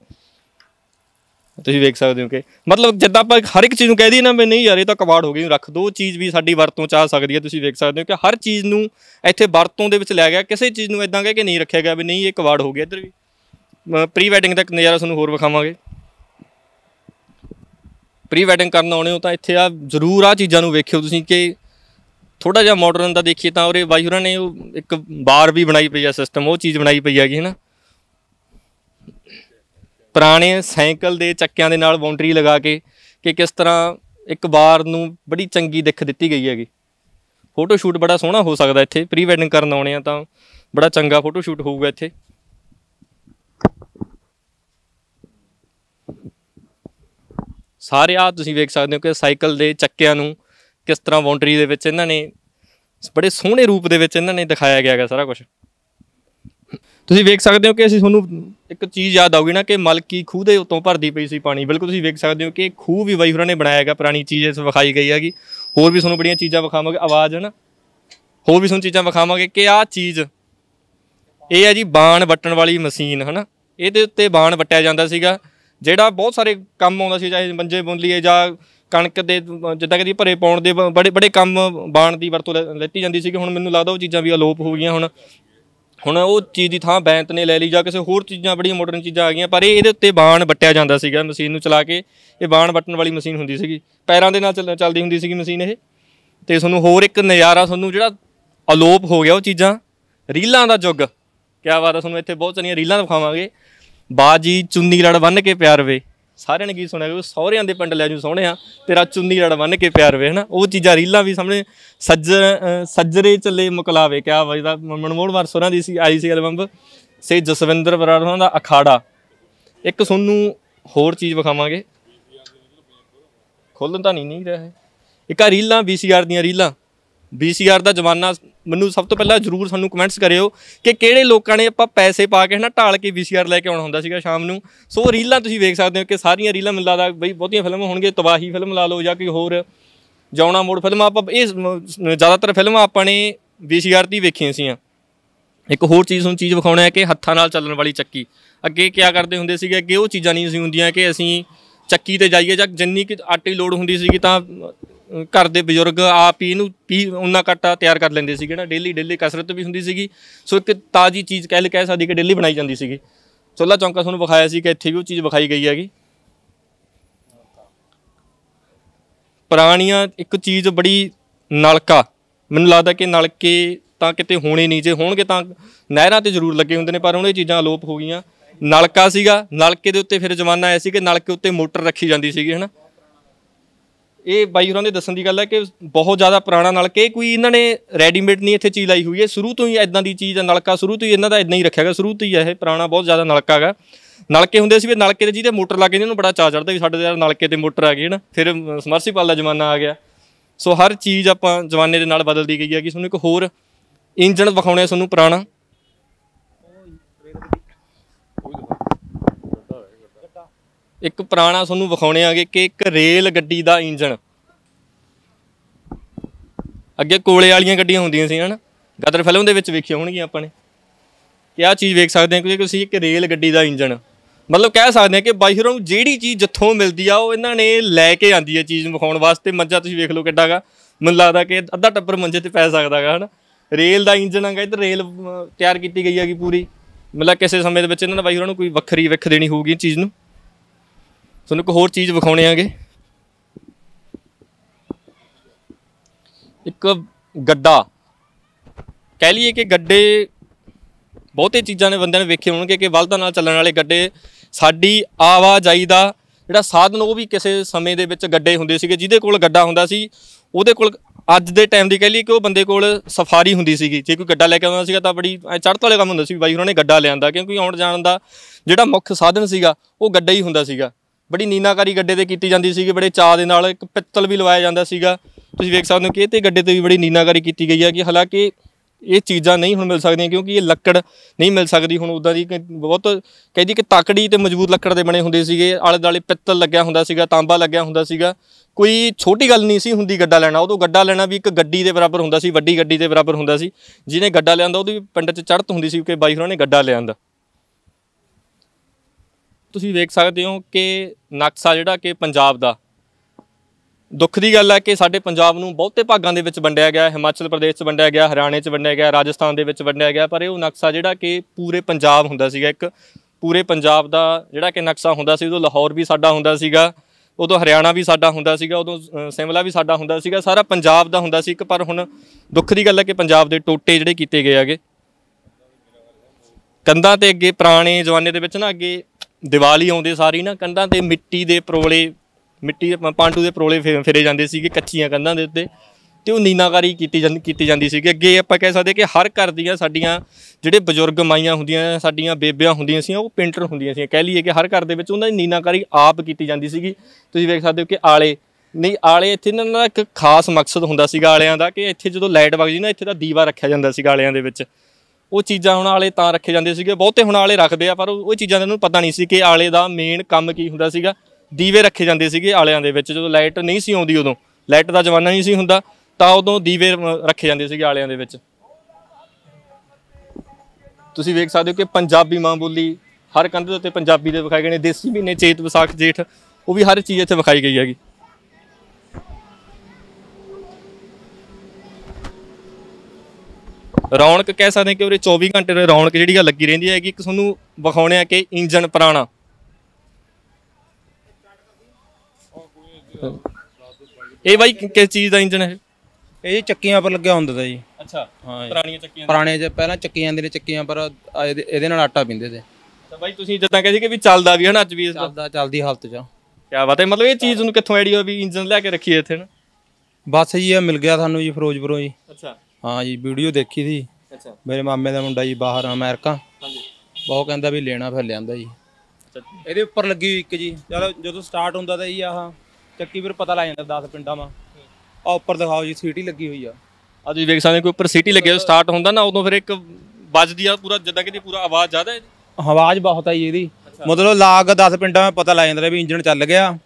ਤੁਸੀਂ ਵੇਖ ਸਕਦੇ ਹੋ ਕਿ ਮਤਲਬ ਜਿੱਦਾਂ ਆਪਾਂ ਹਰ ਇੱਕ ਚੀਜ਼ ਨੂੰ ਕਹਿ ਦਈਏ ਨਾ ਵੀ ਨਹੀਂ ਯਾਰ ਇਹ ਤਾਂ ਕਬਾੜ ਹੋ ਗਈ ਰੱਖ ਦੋ ਚੀਜ਼ ਵੀ ਸਾਡੀ ਵਰਤੋਂ ਚ ਆ ਸਕਦੀ ਹੈ ਤੁਸੀਂ ਵੇਖ ਸਕਦੇ ਹੋ ਕਿ ਹਰ ਚੀਜ਼ ਨੂੰ ਇੱਥੇ ਵਰਤੋਂ ਦੇ ਵਿੱਚ ਲਿਆ ਗਿਆ ਕਿਸੇ ਚੀਜ਼ ਨੂੰ ਇਦਾਂ ਕਹਿ ਕੇ ਨਹੀਂ ਰੱਖਿਆ ਗਿਆ ਵੀ ਨਹੀਂ ਇਹ ਕਬਾੜ ਹੋ ਗਿਆ ਇੱਧਰ ਵੀ ਪ੍ਰੀ ਵੈਡਿੰਗ ਤੱਕ ਨਜ਼ਾਰਾ ਤੁਹਾਨੂੰ ਹੋਰ ਵਿਖਾਵਾਂਗੇ ਪ੍ਰੀ ਵੈਡਿੰਗ ਕਰਨ ਆਉਣੇ ਹੋ ਤਾਂ ਇੱਥੇ ਆ ਜ਼ਰੂਰ ਆ ਚੀਜ਼ਾਂ ਨੂੰ ਵੇਖਿਓ ਤੁਸੀਂ ਕਿ ਥੋੜਾ ਜਿਹਾ ਮਾਡਰਨ ਦਾ ਦੇਖੀਏ ਤਾਂ ਉਹਰੇ ਬਾਈ ਹੋਰਾਂ ਨੇ ਉਹ ਇੱਕ ਬਾਰ ਵੀ ਬਣਾਈ ਪਈ ਆ ਸਿਸਟਮ ਉਹ ਚੀਜ਼ ਬਣਾਈ ਪਈ ਹੈਗੀ ਹਨਾ ਪੁਰਾਣੇ ਸਾਈਕਲ ਦੇ ਚੱਕਿਆਂ ਦੇ ਨਾਲ ਬਾਉਂਡਰੀ ਲਗਾ ਕੇ ਕਿ ਕਿਸ ਤਰ੍ਹਾਂ ਇੱਕ ਬਾਰ ਨੂੰ ਬੜੀ ਚੰਗੀ ਦਿੱਖ ਦਿੱਤੀ ਗਈ ਹੈਗੀ ਫੋਟੋ ਸ਼ੂਟ ਬੜਾ ਸੋਹਣਾ ਹੋ ਸਕਦਾ ਇੱਥੇ ਪ੍ਰੀ ਵੈਡਿੰਗ ਕਰਨ ਆਉਣੇ ਆ ਤਾਂ ਬੜਾ ਚੰਗਾ ਫੋਟੋ ਸ਼ੂਟ ਹੋਊਗਾ ਇੱਥੇ ਸਾਰੇ ਆ ਤੁਸੀਂ ਵੇਖ ਸਕਦੇ ਹੋ ਕਿ ਸਾਈਕਲ ਦੇ ਚੱਕਿਆਂ ਨੂੰ ਕਿਸ ਤਰ੍ਹਾਂ ਬਾਉਂਡਰੀ ਦੇ ਵਿੱਚ ਇਹਨਾਂ ਨੇ ਬੜੇ ਸੋਹਣੇ ਰੂਪ ਦੇ ਵਿੱਚ ਇਹਨਾਂ ਨੇ ਦਿਖਾਇਆ ਗਿਆ ਹੈਗਾ ਸਾਰਾ ਕੁਝ ਤੁਸੀਂ ਵੇਖ ਸਕਦੇ ਹੋ ਕਿ ਅਸੀਂ ਤੁਹਾਨੂੰ ਇੱਕ ਚੀਜ਼ ਯਾਦ ਆਉਗੀ ਨਾ ਕਿ ਮਲਕੀ ਖੂਹ ਦੇ ਉੱਤੋਂ ਭਰਦੀ ਪਈ ਸੀ ਪਾਣੀ ਬਿਲਕੁਲ ਤੁਸੀਂ ਵੇਖ ਸਕਦੇ ਹੋ ਕਿ ਖੂਹ ਵੀ ਬਾਈ ਹੋਰਾਂ ਨੇ ਬਣਾਇਆ ਹੈਗਾ ਪੁਰਾਣੀ ਚੀਜ਼ ਇਸ ਵਿਖਾਈ ਗਈ ਹੈਗੀ ਹੋਰ ਵੀ ਤੁਹਾਨੂੰ ਬੜੀਆਂ ਚੀਜ਼ਾਂ ਵਿਖਾਵਾਂਗੇ ਆਵਾਜ਼ ਹੈ ਨਾ ਹੋਰ ਵੀ ਤੁਹਾਨੂੰ ਚੀਜ਼ਾਂ ਵਿਖਾਵਾਂਗੇ ਕਿ ਆਹ ਚੀਜ਼ ਇਹ ਹੈ ਜੀ ਬਾਣ ਵਟਣ ਵਾਲੀ ਮਸ਼ੀਨ ਹਨਾ ਇਹਦੇ ਉੱਤੇ ਬਾਣ ਵਟਿਆ ਜਾਂਦਾ ਸੀਗਾ ਜਿਹੜਾ ਬਹੁਤ ਸਾਰੇ ਕੰਮ ਆਉਂਦਾ ਸੀ ਚਾਹੇ ਮੰਜੇ ਬੁੰਦਲੀਏ ਜਾਂ ਕਣਕ ਦੇ ਜਿੱਦਾਂ ਕਿ ਭਰੇ ਪਾਉਣ ਦੇ ਬੜੇ ਬੜੇ ਕੰਮ ਬਾਣ ਦੀ ਵਰਤੋਂ ਲੈਤੀ ਜਾਂਦੀ ਸੀ ਕਿ ਹੁਣ ਮੈਨੂੰ ਲੱਗਦਾ ਉਹ ਚੀਜ਼ਾਂ ਵੀ ਅਲੋਪ ਹੋ ਗਈਆਂ ਹੁਣ ਹੁਣ ਉਹ ਚੀਜ਼ ਦੀ ਥਾਂ ਬੈਂਤ ਨੇ ਲੈ ਲਈ ਜਾਂ ਕਿਸੇ ਹੋਰ ਚੀਜ਼ਾਂ ਬੜੀਆਂ ਮਾਡਰਨ ਚੀਜ਼ਾਂ ਆ ਗਈਆਂ ਪਰ ਇਹ ਇਹਦੇ ਉੱਤੇ ਬਾਣ ਵੱਟਿਆ ਜਾਂਦਾ ਸੀਗਾ ਮਸ਼ੀਨ ਨੂੰ ਚਲਾ ਕੇ ਇਹ ਬਾਣ ਵੱਟਣ ਵਾਲੀ ਮਸ਼ੀਨ ਹੁੰਦੀ ਸੀਗੀ ਪੈਰਾਂ ਦੇ ਨਾਲ ਚੱਲਦੀ ਹੁੰਦੀ ਸੀਗੀ ਮਸ਼ੀਨ ਇਹ ਤੇ ਤੁਹਾਨੂੰ ਹੋਰ ਇੱਕ ਨਜ਼ਾਰਾ ਤੁਹਾਨੂੰ ਜਿਹੜਾ ਅਲੋਪ ਹੋ ਗਿਆ ਉਹ ਚੀਜ਼ਾਂ ਰੀਲਾਂ ਦਾ ਯੁੱਗ ਕਿਆ ਬਾਤ ਹੈ ਤੁਹਾਨੂੰ ਇੱਥੇ ਬਹੁਤ ਸਾਰੀਆਂ ਰੀਲਾਂ ਦਿਖਾਵਾਂਗੇ ਬਾਜੀ ਚੁੰਨੀ ਲੜ ਬੰਨ ਕੇ ਪਿਆਰ ਵੇ ਸਾਰਿਆਂ ਨੇ ਕੀ ਸੁਣਿਆ ਕਿ ਉਹ ਸਹੁਰਿਆਂ ਦੇ ਪਿੰਡ ਲੈ ਜੂ ਸੋਹਣਿਆ ਤੇਰਾ ਚੁੰਨੀ ਰੜ ਬੰਨ ਕੇ ਪਿਆਰ ਵੇ ਹਨਾ ਉਹ ਚੀਜ਼ਾਂ ਰੀਲਾਂ ਵੀ ਸਾਹਮਣੇ ਸੱਜ ਸੱਜਰੇ ਚੱਲੇ ਮੁਕਲਾਵੇ ਕਿਆ ਵਜਦਾ ਮਨਮੋਹਨ ਵਾਰ ਸੋਹਰਾਂ ਦੀ ਸੀ ਆਈ ਸੀ ਐਲਬੰਬ ਸੇ ਜਸਵਿੰਦਰ ਬਰਾੜ ਉਹਨਾਂ ਦਾ ਅਖਾੜਾ ਇੱਕ ਤੁਹਾਨੂੰ ਹੋਰ ਚੀਜ਼ ਵਿਖਾਵਾਂਗੇ ਖੋਲਣ ਤਾਂ ਨਹੀਂ ਨਹੀਂ ਰਿਹਾ ਇਹ ਰੀਲਾਂ ਵੀ ਰੀਲਾਂ ਵੀਸੀਆਰ ਦੀਆਂ ਰੀਲਾਂ ਬੀਸੀਆਰ ਦਾ ਜ਼ਮਾਨਾ ਮੈਨੂੰ ਸਭ ਤੋਂ ਪਹਿਲਾਂ ਜਰੂਰ ਸਾਨੂੰ ਕਮੈਂਟਸ ਕਰਿਓ ਕਿ ਕਿਹੜੇ ਲੋਕਾਂ ਨੇ ਆਪਾਂ ਪੈਸੇ ਪਾ ਕੇ ਹਨਾ ਢਾਲ ਕੇ ਬੀਸੀਆਰ ਲੈ ਕੇ ਆਉਣਾ ਹੁੰਦਾ ਸੀਗਾ ਸ਼ਾਮ ਨੂੰ ਸੋ ਰੀਲਾਂ ਤੁਸੀਂ ਵੇਖ ਸਕਦੇ ਹੋ ਕਿ ਸਾਰੀਆਂ ਰੀਲਾਂ ਮਿਲਦਾ ਦਾ ਬਈ ਬਹੁਤੀਆਂ ਫਿਲਮਾਂ ਹੋਣਗੇ ਤਬਾਹੀ ਫਿਲਮ ਲਾ ਲਓ ਜਾਂ ਕੋਈ ਹੋਰ ਜਾਉਣਾ ਮੋੜ ਫਿਲਮਾਂ ਆਪਾਂ ਇਹ ਜ਼ਿਆਦਾਤਰ ਫਿਲਮਾਂ ਆਪਾਂ ਨੇ ਬੀਸੀਆਰ ਦੀ ਵੇਖੀਆਂ ਸੀਆਂ ਇੱਕ ਹੋਰ ਚੀਜ਼ ਨੂੰ ਚੀਜ਼ ਵਿਖਾਉਣਾ ਹੈ ਕਿ ਹੱਥਾਂ ਨਾਲ ਚੱਲਣ ਵਾਲੀ ਚੱਕੀ ਅੱਗੇ ਕੀ ਕਰਦੇ ਹੁੰਦੇ ਸੀਗੇ ਕਿ ਉਹ ਚੀਜ਼ਾਂ ਨਹੀਂ ਸੀ ਹੁੰਦੀਆਂ ਕਿ ਅਸੀਂ ਚੱਕੀ ਤੇ ਜਾਈਏ ਜਾਂ ਜਿੰਨੀ ਕਿ ਆਟੇ ਲੋਡ ਹੁੰਦੀ ਸੀਗੀ ਤਾਂ ਘਰ ਦੇ ਬਜ਼ੁਰਗ ਆਪ ਹੀ ਇਹਨੂੰ ਪੀ ਉਹਨਾਂ ਕੱਟਾ ਤਿਆਰ ਕਰ ਲੈਂਦੇ ਸੀਗੇ ਨਾ ਡੇਲੀ ਡੇਲੀ ਕਸਰਤ ਵੀ ਹੁੰਦੀ ਸੀਗੀ ਸੋ ਇੱਕ ਤਾਜ਼ੀ ਚੀਜ਼ ਕਹਿ ਲੈ ਕਹਿ ਸਕਦੇ ਕਿ ਡੇਲੀ ਬਣਾਈ ਜਾਂਦੀ ਸੀਗੀ ਸੋਲਾ ਚੌਂਕਾ ਤੁਹਾਨੂੰ ਵਿਖਾਇਆ ਸੀ ਕਿ ਇੱਥੇ ਵੀ ਉਹ ਚੀਜ਼ ਵਿਖਾਈ ਗਈ ਹੈਗੀ ਪੁਰਾਣੀਆਂ ਇੱਕ ਚੀਜ਼ ਬੜੀ ਨਲਕਾ ਮੈਨੂੰ ਲੱਗਦਾ ਕਿ ਨਲਕੇ ਤਾਂ ਕਿਤੇ ਹੋਣੇ ਨਹੀਂ ਜੇ ਹੋਣਗੇ ਤਾਂ ਨਹਿਰਾਂ ਤੇ ਜ਼ਰੂਰ ਲੱਗੇ ਹੁੰਦੇ ਨੇ ਪਰ ਹੁਣ ਇਹ ਚੀਜ਼ਾਂ ਅਲੋਪ ਹੋ ਗਈਆਂ ਨਲਕਾ ਸੀਗਾ ਨਲਕੇ ਦੇ ਉੱਤੇ ਫਿਰ ਜ਼ਮਾਨਾ ਆਇਆ ਸੀ ਕਿ ਨਲਕੇ ਉੱਤੇ ਮੋਟਰ ਰੱਖੀ ਜਾਂਦੀ ਸੀਗੀ ਹਨਾ ਇਹ ਬਾਈ ਹੋਰਾਂ ਦੇ ਦੱਸਣ ਦੀ ਗੱਲ ਹੈ ਕਿ ਬਹੁਤ ਜ਼ਿਆਦਾ ਪੁਰਾਣਾ ਨਲਕਾ ਇਹ ਕੋਈ ਇਹਨਾਂ ਨੇ ਰੈਡੀਮੇਡ ਨਹੀਂ ਇੱਥੇ ਚੀਜ਼ ਲਾਈ ਹੋਈ ਹੈ ਸ਼ੁਰੂ ਤੋਂ ਹੀ ਇਦਾਂ ਦੀ ਚੀਜ਼ ਹੈ ਨਲਕਾ ਸ਼ੁਰੂ ਤੋਂ ਹੀ ਇਹਨਾਂ ਦਾ ਇਦਾਂ ਹੀ ਰੱਖਿਆ ਗਿਆ ਸ਼ੁਰੂ ਤੋਂ ਹੀ ਇਹ ਪੁਰਾਣਾ ਬਹੁਤ ਜ਼ਿਆਦਾ ਨਲਕਾ ਹੈਗਾ ਨਲਕੇ ਹੁੰਦੇ ਸੀ ਵੀ ਨਲਕੇ ਦੇ ਜਿਹਦੇ ਮੋਟਰ ਲੱਗੇ ਨੇ ਉਹਨੂੰ ਬੜਾ ਚਾਹ ਚੜਦਾ ਵੀ ਸਾਡੇ ਯਾਰ ਨਲਕੇ ਤੇ ਮੋਟਰ ਆ ਗਈ ਹਨ ਫਿਰ ਸਮਰਸੀਪਲ ਦਾ ਜ਼ਮਾਨਾ ਆ ਗਿਆ ਸੋ ਹਰ ਚੀਜ਼ ਆਪਾਂ ਜ਼ਮਾਨੇ ਦੇ ਨਾਲ ਬਦਲਦੀ ਗਈ ਹੈ ਕਿ ਤੁਹਾਨੂੰ ਇੱਕ ਹੋਰ ਇੰਜਣ ਵਿਖਾਉਣੇ ਤੁਹਾਨੂੰ ਪੁਰਾਣਾ ਇੱਕ ਪੁਰਾਣਾ ਤੁਹਾਨੂੰ ਵਿਖਾਉਣੇ ਆਗੇ ਕਿ ਇੱਕ ਰੇਲ ਗੱਡੀ ਦਾ ਇੰਜਣ ਅੱਗੇ ਕੋਲੇ ਵਾਲੀਆਂ ਗੱਡੀਆਂ ਹੁੰਦੀਆਂ ਸੀ ਹਨ ਗਦਰ ਫਿਲਮ ਦੇ ਵਿੱਚ ਵੇਖੀ ਹੋਣਗੀਆਂ ਆਪਾਂ ਨੇ ਕਿ ਆਹ ਚੀਜ਼ ਵੇਖ ਸਕਦੇ ਹਾਂ ਕਿ ਤੁਸੀਂ ਇੱਕ ਰੇਲ ਗੱਡੀ ਦਾ ਇੰਜਣ ਮਤਲਬ ਕਹਿ ਸਕਦੇ ਹਾਂ ਕਿ ਬਾਹਰੋਂ ਜਿਹੜੀ ਚੀਜ਼ ਜਿੱਥੋਂ ਮਿਲਦੀ ਆ ਉਹ ਇਹਨਾਂ ਨੇ ਲੈ ਕੇ ਆਂਦੀ ਹੈ ਚੀਜ਼ ਵਿਖਾਉਣ ਵਾਸਤੇ ਮੰਜਾ ਤੁਸੀਂ ਵੇਖ ਲਓ ਕਿੱਡਾਗਾ ਮੈਨੂੰ ਲੱਗਦਾ ਕਿ ਅੱਧਾ ਟੱਪਰ ਮੰਜੇ ਤੇ ਪੈ ਸਕਦਾਗਾ ਹਨ ਰੇਲ ਦਾ ਇੰਜਣ ਹੈਗਾ ਇੱਧਰ ਰੇਲ ਤਿਆਰ ਕੀਤੀ ਗਈ ਹੈਗੀ ਪੂਰੀ ਮਤਲਬ ਕਿਸੇ ਸਮੇਂ ਦੇ ਵਿੱਚ ਇਹਨਾਂ ਨੇ ਬਾਹਰੋਂ ਕੋਈ ਵੱਖਰੀ ਵਿਖ ਦੇਣੀ ਹੋਊਗੀ ਚੀਜ਼ ਨੂੰ ਤੁਹਾਨੂੰ ਇੱਕ ਹੋਰ ਚੀਜ਼ ਵਿਖਾਉਣੇ ਆਗੇ ਇੱਕ ਗੱਡਾ ਕਹਿ ਲਈਏ ਕਿ ਗੱਡੇ ਬਹੁਤੇ ਚੀਜ਼ਾਂ ਨੇ ਬੰਦਿਆਂ ਨੇ ਵੇਖੇ ਹੋਣਗੇ ਕਿ ਵਲਦਾਂ ਨਾਲ ਚੱਲਣ ਵਾਲੇ ਗੱਡੇ ਸਾਡੀ ਆਵਾਜਾਈ ਦਾ ਜਿਹੜਾ ਸਾਧਨ ਉਹ ਵੀ ਕਿਸੇ ਸਮੇਂ ਦੇ ਵਿੱਚ ਗੱਡੇ ਹੁੰਦੇ ਸੀਗੇ ਜਿਹਦੇ ਕੋਲ ਗੱਡਾ ਹੁੰਦਾ ਸੀ ਉਹਦੇ ਕੋਲ ਅੱਜ ਦੇ ਟਾਈਮ ਦੀ ਕਹਿ ਲਈ ਕਿ ਉਹ ਬੰਦੇ ਕੋਲ ਸਫਾਰੀ ਹੁੰਦੀ ਸੀਗੀ ਜੇ ਕੋਈ ਗੱਡਾ ਲੈ ਕੇ ਆਉਂਦਾ ਸੀਗਾ ਤਾਂ ਬੜੀ ਚੜ੍ਹਤ ਵਾਲੇ ਕੰਮ ਹੁੰਦਾ ਸੀ ਬਾਈ ਉਹਨਾਂ ਨੇ ਗੱਡਾ ਲਿਆਂਦਾ ਕਿਉਂਕਿ ਆਉਣ ਜਾਣ ਦਾ ਜਿਹੜਾ ਮੁੱਖ ਸਾਧਨ ਸੀਗਾ ਉਹ ਗੱਡਾ ਹੀ ਹੁੰਦਾ ਸੀਗਾ ਬੜੀ ਨੀਨਾਕਾਰੀ ਗੱਡੇ ਤੇ ਕੀਤੀ ਜਾਂਦੀ ਸੀਗੀ ਬੜੇ ਚਾਹ ਦੇ ਨਾਲ ਇੱਕ ਪਿੱਤਲ ਵੀ ਲਵਾਇਆ ਜਾਂਦਾ ਸੀਗਾ ਤੁਸੀਂ ਵੇਖ ਸਕਦੇ ਹੋ ਕਿ ਇਹ ਤੇ ਗੱਡੇ ਤੇ ਵੀ ਬੜੀ ਨੀਨਾਕਾਰੀ ਕੀਤੀ ਗਈ ਹੈ ਕਿ ਹਾਲਾਂਕਿ ਇਹ ਚੀਜ਼ਾਂ ਨਹੀਂ ਹੁਣ ਮਿਲ ਸਕਦੀਆਂ ਕਿਉਂਕਿ ਇਹ ਲੱਕੜ ਨਹੀਂ ਮਿਲ ਸਕਦੀ ਹੁਣ ਉਦਾਂ ਦੀ ਬਹੁਤ ਕਹਿੰਦੀ ਕਿ ਤਾਕੜੀ ਤੇ ਮਜ਼ਬੂਤ ਲੱਕੜ ਦੇ ਬਣੇ ਹੁੰਦੇ ਸੀਗੇ ਆਲੇ ਦਾਲੇ ਪਿੱਤਲ ਲੱਗਿਆ ਹੁੰਦਾ ਸੀਗਾ ਤਾਂਬਾ ਲੱਗਿਆ ਹੁੰਦਾ ਸੀਗਾ ਕੋਈ ਛੋਟੀ ਗੱਲ ਨਹੀਂ ਸੀ ਹੁੰਦੀ ਗੱਡਾ ਲੈਣਾ ਤੋਂ ਗੱਡਾ ਲੈਣਾ ਵੀ ਇੱਕ ਗੱਡੀ ਦੇ ਬਰਾਬਰ ਹੁੰਦਾ ਸੀ ਵੱਡੀ ਗੱਡੀ ਦੇ ਬਰਾਬਰ ਹੁੰਦਾ ਸੀ ਜਿਹਨੇ ਗੱਡਾ ਲਿਆਂਦਾ ਉਹਦੀ ਪਿੰਡ 'ਚ ਚੜਤ ਹੁੰਦੀ ਸੀ ਕਿ ਬਾਈ ਹੋਰਾਂ ਨੇ ਗੱਡਾ ਲਿਆਂਦਾ ਤੁਸੀਂ ਵੇਖ ਸਕਦੇ ਹੋ ਕਿ ਨਕਸ਼ਾ ਜਿਹੜਾ ਕਿ ਪੰਜਾਬ ਦਾ ਦੁੱਖ ਦੀ ਗੱਲ ਹੈ ਕਿ ਸਾਡੇ ਪੰਜਾਬ ਨੂੰ ਬਹੁਤੇ ਭਾਗਾਂ ਦੇ ਵਿੱਚ ਵੰਡਿਆ ਗਿਆ ਹਿਮਾਚਲ ਪ੍ਰਦੇਸ਼ 'ਚ ਵੰਡਿਆ ਗਿਆ ਹਰਿਆਣੇ 'ਚ ਵੰਡਿਆ ਗਿਆ ਰਾਜਸਥਾਨ ਦੇ ਵਿੱਚ ਵੰਡਿਆ ਗਿਆ ਪਰ ਇਹ ਉਹ ਨਕਸ਼ਾ ਜਿਹੜਾ ਕਿ ਪੂਰੇ ਪੰਜਾਬ ਹੁੰਦਾ ਸੀਗਾ ਇੱਕ ਪੂਰੇ ਪੰਜਾਬ ਦਾ ਜਿਹੜਾ ਕਿ ਨਕਸ਼ਾ ਹੁੰਦਾ ਸੀ ਉਦੋਂ ਲਾਹੌਰ ਵੀ ਸਾਡਾ ਹੁੰਦਾ ਸੀਗਾ ਉਦੋਂ ਹਰਿਆਣਾ ਵੀ ਸਾਡਾ ਹੁੰਦਾ ਸੀਗਾ ਉਦੋਂ ਸਿਮਲਾ ਵੀ ਸਾਡਾ ਹੁੰਦਾ ਸੀਗਾ ਸਾਰਾ ਪੰਜਾਬ ਦਾ ਹੁੰਦਾ ਸੀ ਇੱਕ ਪਰ ਹੁਣ ਦੁੱਖ ਦੀ ਗੱਲ ਹੈ ਕਿ ਪੰਜਾਬ ਦੇ ਟੋਟੇ ਜਿਹੜੇ ਕੀਤੇ ਗਏ ਹੈਗੇ ਕੰਧਾਂ ਤੇ ਅੱਗੇ ਪੁਰਾਣੇ ਜਵਾਨੇ ਦੇ ਵਿੱਚ ਨਾ ਅੱਗੇ ਦੀਵਾਲੀ ਆਉਂਦੇ ਸਾਰੀ ਨਾ ਕੰਧਾਂ ਤੇ ਮਿੱਟੀ ਦੇ ਪਰੋਲੇ ਮਿੱਟੀ ਪਾਂਟੂ ਦੇ ਪਰੋਲੇ ਫੇਰੇ ਜਾਂਦੇ ਸੀਗੇ ਕੱਚੀਆਂ ਕੰਧਾਂ ਦੇ ਉੱਤੇ ਤੇ ਉਹ ਨੀਨਾਕਾਰੀ ਕੀਤੀ ਜਾਂਦੀ ਕੀਤੀ ਜਾਂਦੀ ਸੀਗੀ ਅੱਗੇ ਆਪਾਂ ਕਹਿ ਸਕਦੇ ਕਿ ਹਰ ਘਰ ਦੀਆਂ ਸਾਡੀਆਂ ਜਿਹੜੇ ਬਜ਼ੁਰਗ ਮਾਈਆਂ ਹੁੰਦੀਆਂ ਸਾਡੀਆਂ ਬੇਬਿਆਂ ਹੁੰਦੀਆਂ ਸੀ ਉਹ ਪੇਂਟਰ ਹੁੰਦੀਆਂ ਸੀ ਕਹਿ ਲਈਏ ਕਿ ਹਰ ਘਰ ਦੇ ਵਿੱਚ ਉਹਨਾਂ ਦੀ ਨੀਨਾਕਾਰੀ ਆਪ ਕੀਤੀ ਜਾਂਦੀ ਸੀਗੀ ਤੁਸੀਂ ਵੇਖ ਸਕਦੇ ਹੋ ਕਿ ਆਲੇ ਨਹੀਂ ਆਲੇ ਇੱਥੇ ਇਹਨਾਂ ਦਾ ਇੱਕ ਖਾਸ ਮਕਸਦ ਹੁੰਦਾ ਸੀਗਾ ਆਲਿਆਂ ਦਾ ਕਿ ਇੱਥੇ ਜਦੋਂ ਲਾਈਟ ਵਗਦੀ ਨਾ ਇੱਥੇ ਦਾ ਦੀਵਾ ਰੱਖਿਆ ਜਾਂਦਾ ਸੀਗਾ ਆਲਿਆਂ ਦੇ ਵਿੱਚ ਉਹ ਚੀਜ਼ਾਂ ਹੁਣ ਆਲੇ ਤਾਂ ਰੱਖੇ ਜਾਂਦੇ ਸੀਗੇ ਬਹੁਤੇ ਹੁਣ ਆਲੇ ਰੱਖਦੇ ਆ ਪਰ ਉਹ ਚੀਜ਼ਾਂ ਦਾ ਉਹਨੂੰ ਪਤਾ ਨਹੀਂ ਸੀ ਕਿ ਆਲੇ ਦਾ ਮੇਨ ਕੰਮ ਕੀ ਹੁੰਦਾ ਸੀਗਾ ਦੀਵੇ ਰੱਖੇ ਜਾਂਦੇ ਸੀਗੇ ਆਲਿਆਂ ਦੇ ਵਿੱਚ ਜਦੋਂ ਲਾਈਟ ਨਹੀਂ ਸੀ ਆਉਂਦੀ ਉਦੋਂ ਲਾਈਟ ਦਾ ਜ਼ਮਾਨਾ ਨਹੀਂ ਸੀ ਹੁੰਦਾ ਤਾਂ ਉਦੋਂ ਦੀਵੇ ਰੱਖੇ ਜਾਂਦੇ ਸੀਗੇ ਆਲਿਆਂ ਦੇ ਵਿੱਚ ਤੁਸੀਂ ਵੇਖ ਸਕਦੇ ਹੋ ਕਿ ਪੰਜਾਬੀ ਮਾਂ ਬੋਲੀ ਹਰ ਕੰਧ ਦੇ ਉੱਤੇ ਪੰਜਾਬੀ ਦੇ ਵਿਖਾਏ ਗਏ ਨੇ ਦੇਸੀ ਮਹੀਨੇ ਚੇਤ ਵਿਸਾਖ ਜੇਠ ਉਹ ਵੀ ਹਰ ਚੀਜ਼ ਇੱਥੇ ਵਿਖਾਈ ਗਈ ਹੈਗੀ ਰੌਣਕ ਕਹਿ ਸਕਦੇ ਕਿ ਉਹਰੇ 24 ਘੰਟੇ ਰੌਣਕ ਜਿਹੜੀ ਆ ਲੱਗੀ ਰਹਿੰਦੀ ਹੈਗੀ ਇੱਕ ਤੁਹਾਨੂੰ ਵਿਖਾਉਣੇ ਆ ਕਿ ਇੰਜਨ ਪੁਰਾਣਾ ਇਹ ਬਾਈ ਕਿਸ ਚੀਜ਼ ਦਾ ਇੰਜਨ ਹੈ ਇਹ ਚੱਕੀਆਂ ਪਰ ਲੱਗਿਆ ਹੁੰਦਾ ਤਾ ਜੀ ਅੱਛਾ ਹਾਂ ਜੀ। ਪੁਰਾਣੀਆਂ ਚੱਕੀਆਂ ਪੁਰਾਣੇ ਜੇ ਪਹਿਲਾਂ ਚੱਕੀਆਂ ਦੇ ਨੇ ਚੱਕੀਆਂ ਪਰ ਇਹਦੇ ਨਾਲ ਆਟਾ ਪੀਂਦੇ ਤੇ ਅੱਛਾ ਬਾਈ ਤੁਸੀਂ ਜਿੱਦਾਂ ਕਹਿੰਦੇ ਕਿ ਵੀ ਚੱਲਦਾ ਵੀ ਹਨ ਅੱਜ ਵੀ ਇਸ ਦਾ ਚੱਲਦਾ ਚੱਲਦੀ ਹਾਲਤ 'ਚ ਕੀ ਬਾਤ ਹੈ ਮਤਲਬ ਇਹ ਚੀਜ਼ ਨੂੰ ਕਿੱਥੋਂ ਆਈਡੀਆ ਵੀ ਇੰਜਨ ਲੈ ਕੇ ਰੱਖੀਏ ਇੱਥੇ ਨਾ ਬਸ ਜੀ ਇਹ ਮਿਲ ਗਿਆ ਸਾਨੂੰ ਜੀ ਫਿਰੋਜ਼ਪੁਰੋਂ ਜੀ ਅੱਛਾ ਹਾਂ ਜੀ ਵੀਡੀਓ ਦੇਖੀ ਸੀ ਅੱਛਾ ਮੇਰੇ ਮਾਮੇ ਦਾ ਮੁੰਡਾ ਜੀ ਬਾਹਰ ਅਮਰੀਕਾ ਹਾਂਜੀ ਬਹੁਤ ਕਹਿੰਦਾ ਵੀ ਲੈਣਾ ਫਿਰ ਲਿਆਂਦਾ ਜੀ ਇਹਦੇ ਉੱਪਰ ਲੱਗੀ ਹੋਈ ਇੱਕ ਜੀ ਚਲੋ ਜਦੋਂ ਸਟਾਰਟ ਹੁੰਦਾ ਤਾਂ ਜੀ ਆਹ ਚੱਕੀ ਵੀਰ ਪਤਾ ਲੱਗ ਜਾਂਦਾ 10 ਪਿੰਡਾਂ ਮਾ ਆ ਉੱਪਰ ਦਿਖਾਓ ਜੀ ਸੀਟੀ ਲੱਗੀ ਹੋਈ ਆ ਆ ਤੁਸੀਂ ਵੇਖ ਸਕਦੇ ਕੋਈ ਉੱਪਰ ਸੀਟੀ ਲੱਗੇ ਸਟਾਰਟ ਹੁੰਦਾ ਨਾ ਉਦੋਂ ਫਿਰ ਇੱਕ ਵੱਜਦੀ ਆ ਪੂਰਾ ਜਿੱਦਾਂ ਕਿ ਪੂਰਾ ਆਵਾਜ਼ ਜ਼ਿਆਦਾ ਹੈ ਆਵਾਜ਼ ਬਹੁਤ ਆਈ ਇਹਦੀ ਮਤਲਬ ਲਾਗ 10 ਪਿੰਡਾਂ ਮੇ ਪਤਾ ਲੱਗ ਜਾਂਦਾ ਵੀ ਇੰਜਣ ਚੱਲ ਗਿਆ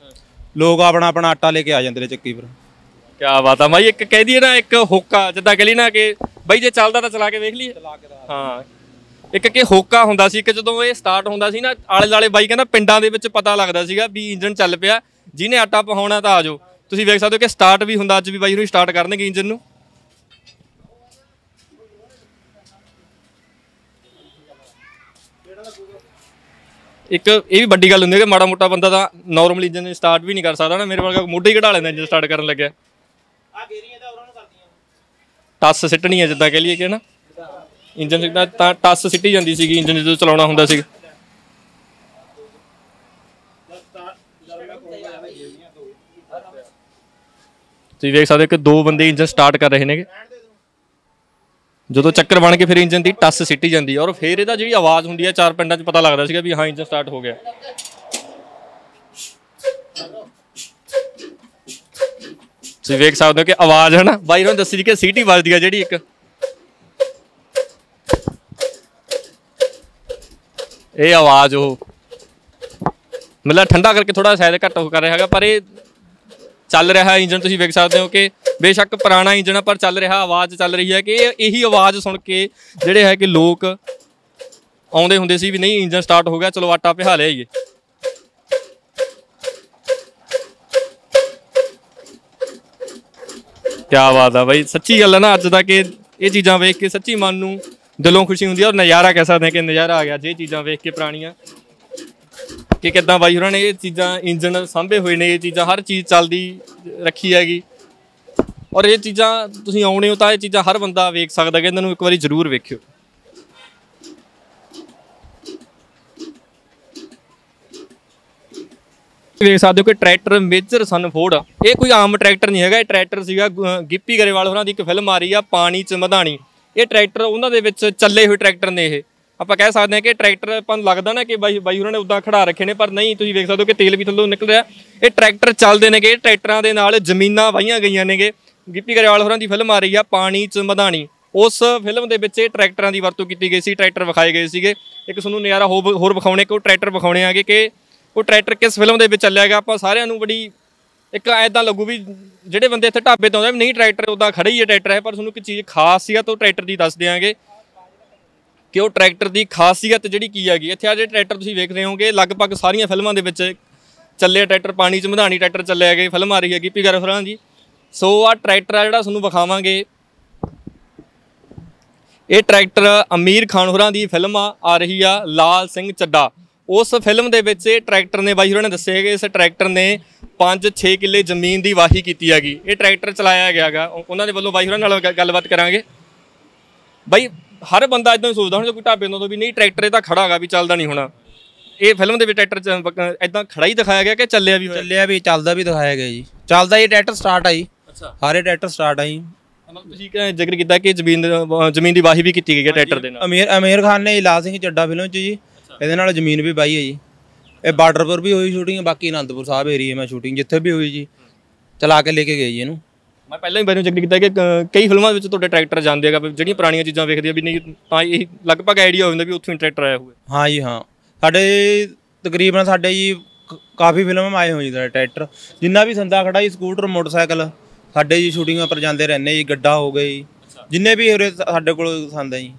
ਲੋਕ ਆਪਣਾ ਆਪਣਾ ਆਟਾ ਲੈ ਕੇ ਆ ਜਾਂਦੇ ਨੇ ਚੱਕੀ ਪਰ ਕਿਆ ਬਾਤ ਆ ਮਾਈ ਇੱਕ ਕਹਿ ਦਈਏ ਨਾ ਇੱਕ ਹੋਕਾ ਜਿੱਦਾਂ ਕਹਿ ਲਈ ਨਾ ਕਿ ਬਾਈ ਜੇ ਚੱਲਦਾ ਤਾਂ ਚਲਾ ਕੇ ਵੇਖ ਲਈਏ ਹਾਂ ਇੱਕ ਕਿ ਹੋਕਾ ਹੁੰਦਾ ਸੀ ਕਿ ਜਦੋਂ ਇਹ ਸਟਾਰਟ ਹੁੰਦਾ ਸੀ ਨਾ ਆਲੇ ਦਾਲੇ ਬਾਈ ਕਹਿੰਦਾ ਪਿੰਡਾਂ ਦੇ ਵਿੱਚ ਪਤਾ ਲੱਗਦਾ ਸੀਗਾ ਵੀ ਇੰਜਨ ਚੱਲ ਪਿਆ ਜਿਹਨੇ ਆਟਾ ਪਹਾਉਣਾ ਤਾਂ ਆਜੋ ਤੁਸੀਂ ਵੇਖ ਸਕਦੇ ਹੋ ਕਿ ਸਟਾਰਟ ਵੀ ਹੁੰਦਾ ਅੱਜ ਵੀ ਬਾਈ ਨੂੰ ਸਟਾਰਟ ਕਰਨਗੇ ਇੰਜਨ ਨੂੰ ਇੱਕ ਇਹ ਵੀ ਵੱਡੀ ਗੱਲ ਹੁੰਦੀ ਹੈ ਕਿ ਮਾੜਾ ਮੋਟਾ ਬੰਦਾ ਤਾਂ ਨਾਰਮਲ ਇੰਜਨ ਸਟਾਰਟ ਵੀ ਨਹੀਂ ਕਰ ਸਕਦਾ ਨਾ ਮੇਰੇ ਵਰਗਾ ਮੋਢੇ ਹੀ ਘਟਾ ਲੈਂਦਾ ਇੰਜਨ ਸਟਾਰਟ ਕਰਨ ਲੱਗਿਆ ਆ ਗੇਰੀਆਂ ਉਹਨਾਂ ਨੂੰ ਕਰਦੀਆਂ ਟੱਸ ਸਿੱਟਣੀ ਹੈ ਜਿੱਦਾਂ ਕਹ ਲਈਏ ਕਿ ਨਾ ਇੰਜਨ ਸਿੱਟਣਾ ਤਾਂ ਟੱਸ ਸਿੱਟੀ ਜਾਂਦੀ ਸੀਗੀ ਇੰਜਨ ਜਦੋਂ ਚਲਾਉਣਾ ਹੁੰਦਾ ਸੀ ਤੁਸੀਂ ਵੇਖ ਸਕਦੇ ਹੋ ਕਿ ਦੋ ਬੰਦੇ ਇੰਜਨ ਸਟਾਰਟ ਕਰ ਰਹੇ ਨੇਗੇ ਜਦੋਂ ਚੱਕਰ ਬਣ ਕੇ ਫਿਰ ਇੰਜਨ ਦੀ ਟੱਸ ਸਿੱਟੀ ਜਾਂਦੀ ਔਰ ਫਿਰ ਇਹਦਾ ਜਿਹੜੀ ਆਵਾਜ਼ ਹੁੰਦੀ ਹੈ ਚਾਰ ਪਿੰਡਾਂ 'ਚ ਪਤਾ ਲੱਗਦਾ ਸੀਗਾ ਵੀ ਹਾਂ ਇੰਜਨ ਸਟਾਰਟ ਹੋ ਗਿਆ ਤੁਸੀਂ ਵੇਖ ਸਕਦੇ ਹੋ ਕਿ ਆਵਾਜ਼ ਹੈ ਨਾ ਬਾਈ ਨੂੰ ਦੱਸੀ ਕਿ ਸੀਟੀ ਵੱਜਦੀ ਆ ਜਿਹੜੀ ਇੱਕ ਇਹ ਆਵਾਜ਼ ਉਹ ਮਤਲਬ ਠੰਡਾ ਕਰਕੇ ਥੋੜਾ ਸ਼ਾਇਦ ਘੱਟ ਹੋ ਕਰ ਰਿਹਾ ਹੈਗਾ ਪਰ ਇਹ ਚੱਲ ਰਿਹਾ ਇੰਜਨ ਤੁਸੀਂ ਵੇਖ ਸਕਦੇ ਹੋ ਕਿ ਬੇਸ਼ੱਕ ਪੁਰਾਣਾ ਇੰਜਨ ਪਰ ਚੱਲ ਰਿਹਾ ਆਵਾਜ਼ ਚੱਲ ਰਹੀ ਹੈ ਕਿ ਇਹੀ ਆਵਾਜ਼ ਸੁਣ ਕੇ ਜਿਹੜੇ ਹੈ ਕਿ ਲੋਕ ਆਉਂਦੇ ਹੁੰਦੇ ਸੀ ਵੀ ਨਹੀਂ ਇੰਜਨ ਸਟਾਰਟ ਹੋ ਗਿਆ ਚਲੋ ਆਟਾ ਪਿਹਾ ਲਈਏ ਕਿਆ ਬਾਤ ਆ ਬਾਈ ਸੱਚੀ ਗੱਲ ਹੈ ਨਾ ਅੱਜ ਤੱਕ ਇਹ ਇਹ ਚੀਜ਼ਾਂ ਵੇਖ ਕੇ ਸੱਚੀ ਮਨ ਨੂੰ ਦਿਲੋਂ ਖੁਸ਼ੀ ਹੁੰਦੀ ਹੈ ਔਰ ਨਜ਼ਾਰਾ ਕਹਿ ਸਕਦੇ ਹਾਂ ਕਿ ਨਜ਼ਾਰਾ ਆ ਗਿਆ ਜੇ ਚੀਜ਼ਾਂ ਵੇਖ ਕੇ ਪੁਰਾਣੀਆਂ ਕਿ ਕਿਦਾਂ ਬਾਈ ਹੋਰਾਂ ਨੇ ਇਹ ਚੀਜ਼ਾਂ ਇੰਜਨ ਸਾਂਭੇ ਹੋਏ ਨੇ ਇਹ ਚੀਜ਼ਾਂ ਹਰ ਚੀਜ਼ ਚੱਲਦੀ ਰੱਖੀ ਹੈਗੀ ਔਰ ਇਹ ਚੀਜ਼ਾਂ ਤੁਸੀਂ ਆਉਣੇ ਹੋ ਤਾਂ ਇਹ ਚੀਜ਼ਾਂ ਹਰ ਬੰਦਾ ਵੇਖ ਸਕਦਾ ਕਿ ਇਹਨਾਂ ਨੂੰ ਇੱਕ ਵਾਰੀ ਜ਼ਰੂਰ ਵੇਖਿਓ ਦੇਖ ਸਕਦੇ ਹੋ ਕਿ ਟਰੈਕਟਰ ਮੇਜਰ ਸਨਫੋਰਡ ਇਹ ਕੋਈ ਆਮ ਟਰੈਕਟਰ ਨਹੀਂ ਹੈਗਾ ਇਹ ਟਰੈਕਟਰ ਸੀਗਾ ਗਿੱਪੀ ਗਰੇਵਾਲ ਹੋਰਾਂ ਦੀ ਇੱਕ ਫਿਲਮ ਆ ਰਹੀ ਆ ਪਾਣੀ ਚ ਮਧਾਣੀ ਇਹ ਟਰੈਕਟਰ ਉਹਨਾਂ ਦੇ ਵਿੱਚ ਚੱਲੇ ਹੋਏ ਟਰੈਕਟਰ ਨੇ ਇਹ ਆਪਾਂ ਕਹਿ ਸਕਦੇ ਹਾਂ ਕਿ ਟਰੈਕਟਰ ਆਪਾਂ ਨੂੰ ਲੱਗਦਾ ਨਾ ਕਿ ਬਾਈ ਬਾਈ ਉਹਨਾਂ ਨੇ ਉਦਾਂ ਖੜਾ ਰੱਖੇ ਨੇ ਪਰ ਨਹੀਂ ਤੁਸੀਂ ਵੇਖ ਸਕਦੇ ਹੋ ਕਿ ਤੇਲ ਵੀ ਥੱਲੋਂ ਨਿਕਲ ਰਿਹਾ ਇਹ ਟਰੈਕਟਰ ਚੱਲਦੇ ਨੇਗੇ ਟਰੈਕਟਰਾਂ ਦੇ ਨਾਲ ਜ਼ਮੀਨਾਂ ਵਾਹੀਆਂ ਗਈਆਂ ਨੇਗੇ ਗਿੱਪੀ ਗਰੇਵਾਲ ਹੋਰਾਂ ਦੀ ਫਿਲਮ ਆ ਰਹੀ ਆ ਪਾਣੀ ਚ ਮਧਾਣੀ ਉਸ ਫਿਲਮ ਦੇ ਵਿੱਚ ਇਹ ਟਰੈਕਟਰਾਂ ਦੀ ਵਰਤੋਂ ਕੀਤੀ ਗਈ ਸੀ ਟਰੈਕਟਰ ਵਿਖਾਏ ਗਏ ਸੀਗੇ ਇੱਕ ਤੁਹਾਨੂੰ ਨਜ਼ਾਰਾ ਹੋਰ ਵਿਖਾਉਣੇ ਕਿ ਉਹ ਟਰੈਕਟਰ ਵਿਖਾਉਣੇ ਆਗੇ ਕਿ ਉਹ ਟਰੈਕਟਰ ਕਿਸ ਫਿਲਮ ਦੇ ਵਿੱਚ ਚੱਲਿਆ ਗਿਆ ਆਪਾਂ ਸਾਰਿਆਂ ਨੂੰ ਬੜੀ ਇੱਕ ਐਦਾਂ ਲੱਗੂ ਵੀ ਜਿਹੜੇ ਬੰਦੇ ਇੱਥੇ ਢਾਬੇ ਤੋਂ ਆਉਂਦੇ ਨਹੀਂ ਟਰੈਕਟਰ ਉਦਾਂ ਖੜਾ ਹੀ ਹੈ ਟਰੈਕਟਰ ਹੈ ਪਰ ਤੁਹਾਨੂੰ ਇੱਕ ਚੀਜ਼ ਖਾਸ ਸੀਗਾ ਤਾਂ ਟਰੈਕਟਰ ਦੀ ਦੱਸ ਦਿਆਂਗੇ ਕਿ ਉਹ ਟਰੈਕਟਰ ਦੀ ਖਾਸੀਅਤ ਜਿਹੜੀ ਕੀ ਹੈਗੀ ਇੱਥੇ ਆ ਜਿਹੜੇ ਟਰੈਕਟਰ ਤੁਸੀਂ ਵੇਖ ਰਹੇ ਹੋਗੇ ਲਗਭਗ ਸਾਰੀਆਂ ਫਿਲਮਾਂ ਦੇ ਵਿੱਚ ਚੱਲੇ ਟਰੈਕਟਰ ਪਾਣੀ 'ਚ ਮਧਾਣੀ ਟਰੈਕਟਰ ਚੱਲੇ ਹੈਗੇ ਫਿਲਮ ਆ ਰਹੀ ਹੈਗੀ ਪੀ ਗਰਫਰਾਂ ਦੀ ਸੋ ਆ ਟਰੈਕਟਰ ਆ ਜਿਹੜਾ ਤੁਹਾਨੂੰ ਵਿਖਾਵਾਂਗੇ ਇਹ ਟਰੈਕਟਰ ਅਮੀਰ ਖਾਨ ਹੋਰਾਂ ਦੀ ਫਿਲਮ ਆ ਰਹੀ ਆ ਲਾਲ ਸਿੰਘ ਚੱਡਾ ਉਸ ਫਿਲਮ ਦੇ ਵਿੱਚ ਇਹ ਟਰੈਕਟਰ ਨੇ ਬਾਈ ਹੋਰਾਂ ਨੇ ਦੱਸਿਆ ਕਿ ਇਸ ਟਰੈਕਟਰ ਨੇ 5-6 ਕਿੱਲੇ ਜ਼ਮੀਨ ਦੀ ਵਾਹੀ ਕੀਤੀ ਹੈਗੀ ਇਹ ਟਰੈਕਟਰ ਚਲਾਇਆ ਗਿਆਗਾ ਉਹਨਾਂ ਦੇ ਵੱਲੋਂ ਬਾਈ ਹੋਰਾਂ ਨਾਲ ਗੱਲਬਾਤ ਕਰਾਂਗੇ ਬਾਈ ਹਰ ਬੰਦਾ ਇਦਾਂ ਸੋਚਦਾ ਹੁਣ ਕੋਈ ਢਾਬੇ ਤੋਂ ਵੀ ਨਹੀਂ ਟਰੈਕਟਰ ਇਹ ਤਾਂ ਖੜਾ ਹੈਗਾ ਵੀ ਚੱਲਦਾ ਨਹੀਂ ਹੋਣਾ ਇਹ ਫਿਲਮ ਦੇ ਵਿੱਚ ਟਰੈਕਟਰ ਇਦਾਂ ਖੜਾ ਹੀ ਦਿਖਾਇਆ ਗਿਆ ਕਿ ਚੱਲਿਆ ਵੀ ਹੋਇਆ ਚੱਲਿਆ ਵੀ ਚੱਲਦਾ ਵੀ ਦਿਖਾਇਆ ਗਿਆ ਜੀ ਚੱਲਦਾ ਇਹ ਟਰੈਕਟਰ ਸਟਾਰਟ ਆਈ ਅੱਛਾ ਹਾਰੇ ਟਰੈਕਟਰ ਸਟਾਰਟ ਆਈ ਤੁਸੀਂ ਕਿ ਜ਼ਿਕਰ ਕੀਤਾ ਕਿ ਜ਼ਮੀਨ ਜ਼ਮੀਨ ਦੀ ਵਾਹੀ ਵੀ ਕੀਤੀ ਗਈ ਹੈ ਟਰੈਕਟਰ ਦੇ ਨਾਲ ਅਮੀਰ ਅਮੀਰ ਖਾਨ ਨੇ ਇਲਾਜ ਸਿੰਘ ਚੱਡਾ ਫਿਲਮ 'ਚ ਜੀ ਇਹਦੇ ਨਾਲ ਜ਼ਮੀਨ ਵੀ ਬਾਈ ਹੈ ਜੀ ਇਹ ਬਾਰਡਰਪੁਰ ਵੀ ਹੋਈ ਸ਼ੂਟਿੰਗ ਬਾਕੀ ਅਨੰਦਪੁਰ ਸਾਹਿਬ ਏਰੀਆ ਮੈਂ ਸ਼ੂਟਿੰਗ ਜਿੱਥੇ ਵੀ ਹੋਈ ਜੀ ਚਲਾ ਕੇ ਲੈ ਕੇ ਗਏ ਜੀ ਇਹਨੂੰ ਮੈਂ ਪਹਿਲਾਂ ਹੀ ਬਾਰੇ ਚੈੱਕ ਕੀਤਾ ਕਿ ਕਈ ਫਿਲਮਾਂ ਵਿੱਚ ਤੁਹਾਡੇ ਟਰੈਕਟਰ ਜਾਂਦੇ ਹੈਗਾ ਜਿਹੜੀਆਂ ਪੁਰਾਣੀਆਂ ਚੀਜ਼ਾਂ ਵੇਖਦੇ ਆ ਵੀ ਨਹੀਂ ਤਾਂ ਇਹ ਲਗਭਗ ਆਈਡੀਆ ਹੋ ਜਾਂਦਾ ਵੀ ਉੱਥੋਂ ਟਰੈਕਟਰ ਆਇਆ ਹੋਵੇ ਹਾਂ ਜੀ ਹਾਂ ਸਾਡੇ ਤਕਰੀਬਨ ਸਾਡੇ ਜੀ ਕਾਫੀ ਫਿਲਮਾਂ ਆਏ ਹੋਏ ਜੀ ਟਰੈਕਟਰ ਜਿੰਨਾ ਵੀ ਸੰਦਾ ਖੜਾ ਜੀ ਸਕੂਟਰ ਮੋਟਰਸਾਈਕਲ ਸਾਡੇ ਜੀ ਸ਼ੂਟਿੰਗਾਂ ਪਰ ਜਾਂਦੇ ਰਹਿੰਦੇ ਜੀ ਗੱਡਾ ਹੋ ਗਏ ਜਿੰਨੇ ਵੀ ਸਾਡੇ ਕੋਲ ਸੰਦ ਹੈ ਜੀ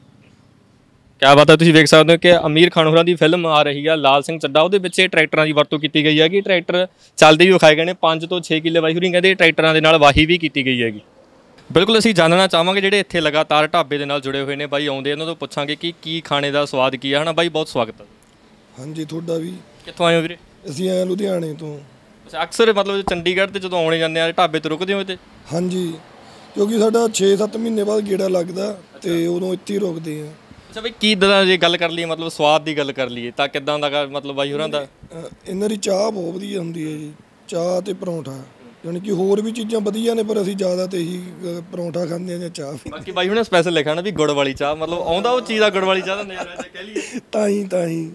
ਕਿਆ ਬਾਤ ਹੈ ਤੁਸੀਂ ਵੇਖ ਸਕਦੇ ਹੋ ਕਿ ਅਮੀਰ ਖਾਨ ਹੋਰਾਂ ਦੀ ਫਿਲਮ ਆ ਰਹੀ ਆ ਲਾਲ ਸਿੰਘ ਚੱਡਾ ਉਹਦੇ ਵਿੱਚ ਇਹ ਟਰੈਕਟਰਾਂ ਦੀ ਵਰਤੋਂ ਕੀਤੀ ਗਈ ਹੈ ਕਿ ਟਰੈਕਟਰ ਚੱਲਦੇ ਹੀ ਵਿਖਾਏ ਗਏ ਨੇ 5 ਤੋਂ 6 ਕਿੱਲੇ ਵਾਹੀ ਹੋਰੀ ਕਹਿੰਦੇ ਟਰੈਕਟਰਾਂ ਦੇ ਨਾਲ ਵਾਹੀ ਵੀ ਕੀਤੀ ਗਈ ਹੈਗੀ ਬਿਲਕੁਲ ਅਸੀਂ ਜਾਣਨਾ ਚਾਹਾਂਗੇ ਜਿਹੜੇ ਇੱਥੇ ਲਗਾਤਾਰ ਢਾਬੇ ਦੇ ਨਾਲ ਜੁੜੇ ਹੋਏ ਨੇ ਬਾਈ ਆਉਂਦੇ ਇਹਨਾਂ ਤੋਂ ਪੁੱਛਾਂਗੇ ਕਿ ਕੀ ਖਾਣੇ ਦਾ ਸਵਾਦ ਕੀ ਹੈ ਹਨਾ ਬਾਈ ਬਹੁਤ ਸਵਾਗਤ ਹੈ ਹਾਂਜੀ ਤੁਹਾਡਾ ਵੀ ਕਿੱਥੋਂ ਆਏ ਹੋ ਵੀਰੇ ਅਸੀਂ ਆਏ ਲੁਧਿਆਣੇ ਤੋਂ ਅੱਛਾ ਅਕਸਰ ਮਤਲਬ ਚੰਡੀਗੜ੍ਹ ਤੇ ਜਦੋਂ ਆਉਣੇ ਜਾਂਦੇ ਆ ਢਾਬੇ ਤੇ ਰੁਕਦੇ ਹੋ ਤੇ ਹਾਂਜੀ ਕਿਉਂਕਿ ਸਾਡਾ 6-7 ਮਹੀਨੇ ਬਾਅਦ ਗੇੜਾ ਲੱਗਦਾ ਤੇ ਉਦੋਂ ਇੱਥੇ ਹੀ ਰੁਕਦੇ ਆ ਅੱਛਾ ਵੀ ਕੀ ਦਦਾ ਜੇ ਗੱਲ ਕਰ ਲਈਏ ਮਤਲਬ ਸਵਾਦ ਦੀ ਗੱਲ ਕਰ ਲਈਏ ਤਾਂ ਕਿਦਾਂ ਦਾ ਮਤਲਬ ਬਾਈ ਹੋਰਾਂ ਦਾ ਇਹਨਾਂ ਦੀ ਚਾਹ ਬਹੁਤ ਵਧੀਆ ਹੁੰਦੀ ਹੈ ਜੀ ਚਾਹ ਤੇ ਪਰੌਂਠਾ ਯਾਨੀ ਕਿ ਹੋਰ ਵੀ ਚੀਜ਼ਾਂ ਵਧੀਆ ਨੇ ਪਰ ਅਸੀਂ ਜ਼ਿਆਦਾ ਤੇ ਹੀ ਪਰੌਂਠਾ ਖਾਂਦੇ ਆ ਜਾਂ ਚਾਹ ਬਾਕੀ ਬਾਈ ਹੋਣਾ ਸਪੈਸ਼ਲ ਲਿਖਿਆ ਨਾ ਵੀ ਗੁੜ ਵਾਲੀ ਚਾਹ ਮਤਲਬ ਆਉਂਦਾ ਉਹ ਚੀਜ਼ ਦਾ ਗੁੜ ਵਾਲੀ ਚਾਹ ਦਾ ਨਜ਼ਾਰਾ ਜੇ ਕਹਿ ਲਈਏ ਤਾਂ ਹੀ ਤਾਂ ਹੀ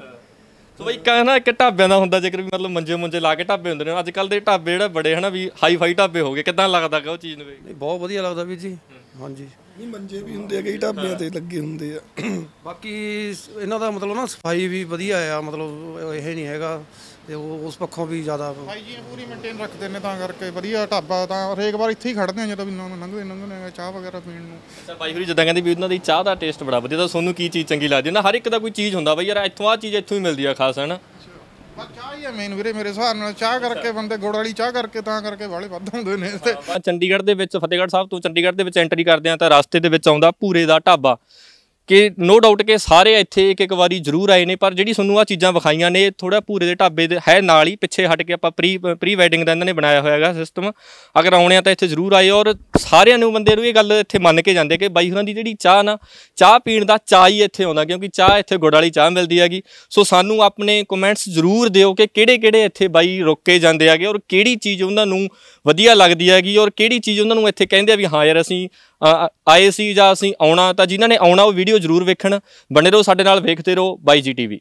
ਸੋ ਬਈ ਕਹਿੰਦਾ ਇੱਕ ਢਾਬਿਆਂ ਦਾ ਹੁੰਦਾ ਜੇਕਰ ਵੀ ਮਤਲਬ ਮੰਜੇ ਮੁੰਜੇ ਲਾ ਕੇ ਢਾਬੇ ਹੁੰਦੇ ਨੇ ਅੱਜ ਕੱਲ ਦੇ ਢਾਬੇ ਜਿਹੜਾ ਬੜੇ ਹਨਾ ਵੀ ਹਾਈ ਫਾਈ ਢਾਬੇ ਹੋ ਗਏ ਕਿਦਾਂ ਲੱਗਦਾ ਕਿ ਉਹ ਚੀਜ਼ ਨੂੰ ਬਹੁਤ ਵਧੀਆ ਲੱਗਦਾ ਵੀ ਜੀ ਹਾਂਜੀ ਨਹੀਂ ਮੰਜੇ ਵੀ ਹੁੰਦੇ ਆ ਕਈ ਢਾਬਿਆਂ ਤੇ ਲੱਗੇ ਹੁੰਦੇ ਆ ਬਾਕੀ ਇਹਨਾਂ ਦਾ ਮਤਲਬ ਨਾ ਸਫਾਈ ਵੀ ਵਧੀਆ ਆ ਮਤਲਬ ਇਹ ਨਹੀਂ ਹੈਗਾ ਤੇ ਉਹ ਉਸ ਪੱਖੋਂ ਵੀ ਜ਼ਿਆਦਾ ਹਾਈਜੀਨ ਪੂਰੀ ਮੇਨਟੇਨ ਰੱਖਦੇ ਨੇ ਤਾਂ ਕਰਕੇ ਵਧੀਆ ਢਾਬਾ ਤਾਂ ਹਰੇਕ ਵਾਰ ਇੱਥੇ ਹੀ ਖੜਦੇ ਆ ਜਦੋਂ ਵੀ ਲੰਘਦੇ ਲੰਘਦੇ ਆ ਚਾਹ ਵਗੈਰਾ ਪੀਣ ਨੂੰ ਅੱਛਾ ਬਾਈ ਫਰੀ ਜਿੱਦਾਂ ਕਹਿੰਦੇ ਵੀ ਉਹਨਾਂ ਦੀ ਚਾਹ ਦਾ ਟੇਸਟ ਬੜਾ ਵਧੀਆ ਤਾਂ ਤੁਹਾਨੂੰ ਕੀ ਚੀਜ਼ ਚੰਗੀ ਲੱਗਦੀ ਨਾ ਹਰ ਇੱਕ ਦਾ ਕੋਈ ਚੀਜ਼ ਹੁੰਦਾ ਬਈ ਯਾਰ ਇੱਥੋਂ ਆ ਚੀਜ਼ ਇੱਥੋਂ ਹੀ ਮਿਲਦੀ ਆ ਖਾਸ ਹੈ ਨਾ ਵੀਰੇ ਮੇਰੇ ਨਾਲ ਚਾਹ ਕਰਕੇ ਬੰਦੇ ਵਾਲੀ ਚਾਹ ਕਰਕੇ ਤਾਂ ਕਰਕੇ ਵੱਧ ਨੇ ਚੰਡੀਗੜ੍ਹ ਦੇ ਵਿੱਚ ਫਤਿਹਗੜ੍ਹ ਸਾਹਿਬ ਤੋਂ ਚੰਡੀਗੜ੍ਹ ਦੇ ਵਿੱਚ ਐਂਟਰੀ ਕਰਦੇ ਆ ਤਾਂ ਰਸਤੇ ਦੇ ਵਿੱਚ ਆਉਂਦਾ ਪੂਰੇ ਦਾ ਢਾਬਾ ਕਿ ਨੋ ਡਾਊਟ ਕਿ ਸਾਰੇ ਇੱਥੇ ਇੱਕ ਇੱਕ ਵਾਰੀ ਜ਼ਰੂਰ ਆਏ ਨੇ ਪਰ ਜਿਹੜੀ ਤੁਹਾਨੂੰ ਆ ਚੀਜ਼ਾਂ ਵਿਖਾਈਆਂ ਨੇ ਥੋੜਾ ਪੂਰੇ ਦੇ ਢਾਬੇ ਦੇ ਹੈ ਨਾਲ ਹੀ ਪਿੱਛੇ ਹਟ ਕੇ ਆਪਾਂ ਪ੍ਰੀ ਪ੍ਰੀ ਵੈਡਿੰਗ ਦਾ ਇਹਨਾਂ ਨੇ ਬਣਾਇਆ ਹੋਇਆ ਹੈਗਾ ਸਿਸਟਮ ਅਗਰ ਆਉਣੇ ਆ ਤਾਂ ਇੱਥੇ ਜ਼ਰੂਰ ਆਏ ਔਰ ਸਾਰਿਆਂ ਨੂੰ ਬੰਦੇ ਨੂੰ ਇਹ ਗੱਲ ਇੱਥੇ ਮੰਨ ਕੇ ਜਾਂਦੇ ਕਿ ਬਾਈ ਹੁਣਾਂ ਦੀ ਜਿਹੜੀ ਚਾਹ ਨਾ ਚਾਹ ਪੀਣ ਦਾ ਚਾਹ ਹੀ ਇੱਥੇ ਆਉਂਦਾ ਕਿਉਂਕਿ ਚਾਹ ਇੱਥੇ ਗੁੜ ਵਾਲੀ ਚਾਹ ਮਿਲਦੀ ਹੈਗੀ ਸੋ ਸਾਨੂੰ ਆਪਣੇ ਕਮੈਂਟਸ ਜ਼ਰੂਰ ਦਿਓ ਕਿ ਕਿਹੜੇ ਕਿਹੜੇ ਇੱਥੇ ਬਾਈ ਰੁੱਕ ਕੇ ਜਾਂਦੇ ਆਗੇ ਔਰ ਕਿਹੜੀ ਚੀਜ਼ ਉਹਨਾਂ ਨੂੰ ਵਧੀਆ ਲੱਗਦੀ ਹੈਗੀ ਔਰ ਕਿਹੜੀ ਚੀਜ਼ ਉਹਨਾਂ ਨੂੰ ਇੱਥੇ ਕਹਿੰਦੇ ਆ ਵੀ ਹਾਂ ਯਾਰ ਅਸੀਂ ਆਏ ਸੀ ਜਾਂ ਅਸੀਂ ਆਉਣਾ ਤਾਂ ਜਿਨ੍ਹਾਂ ਨੇ ਆਉਣਾ ਉਹ ਵੀਡੀਓ ਜ਼ਰੂਰ ਵੇਖਣ ਬਣੇ ਰਹੋ ਸਾਡੇ ਨਾਲ ਵੇਖਦੇ ਰਹੋ ਬਾਈ ਜੀ ਟੀਵੀ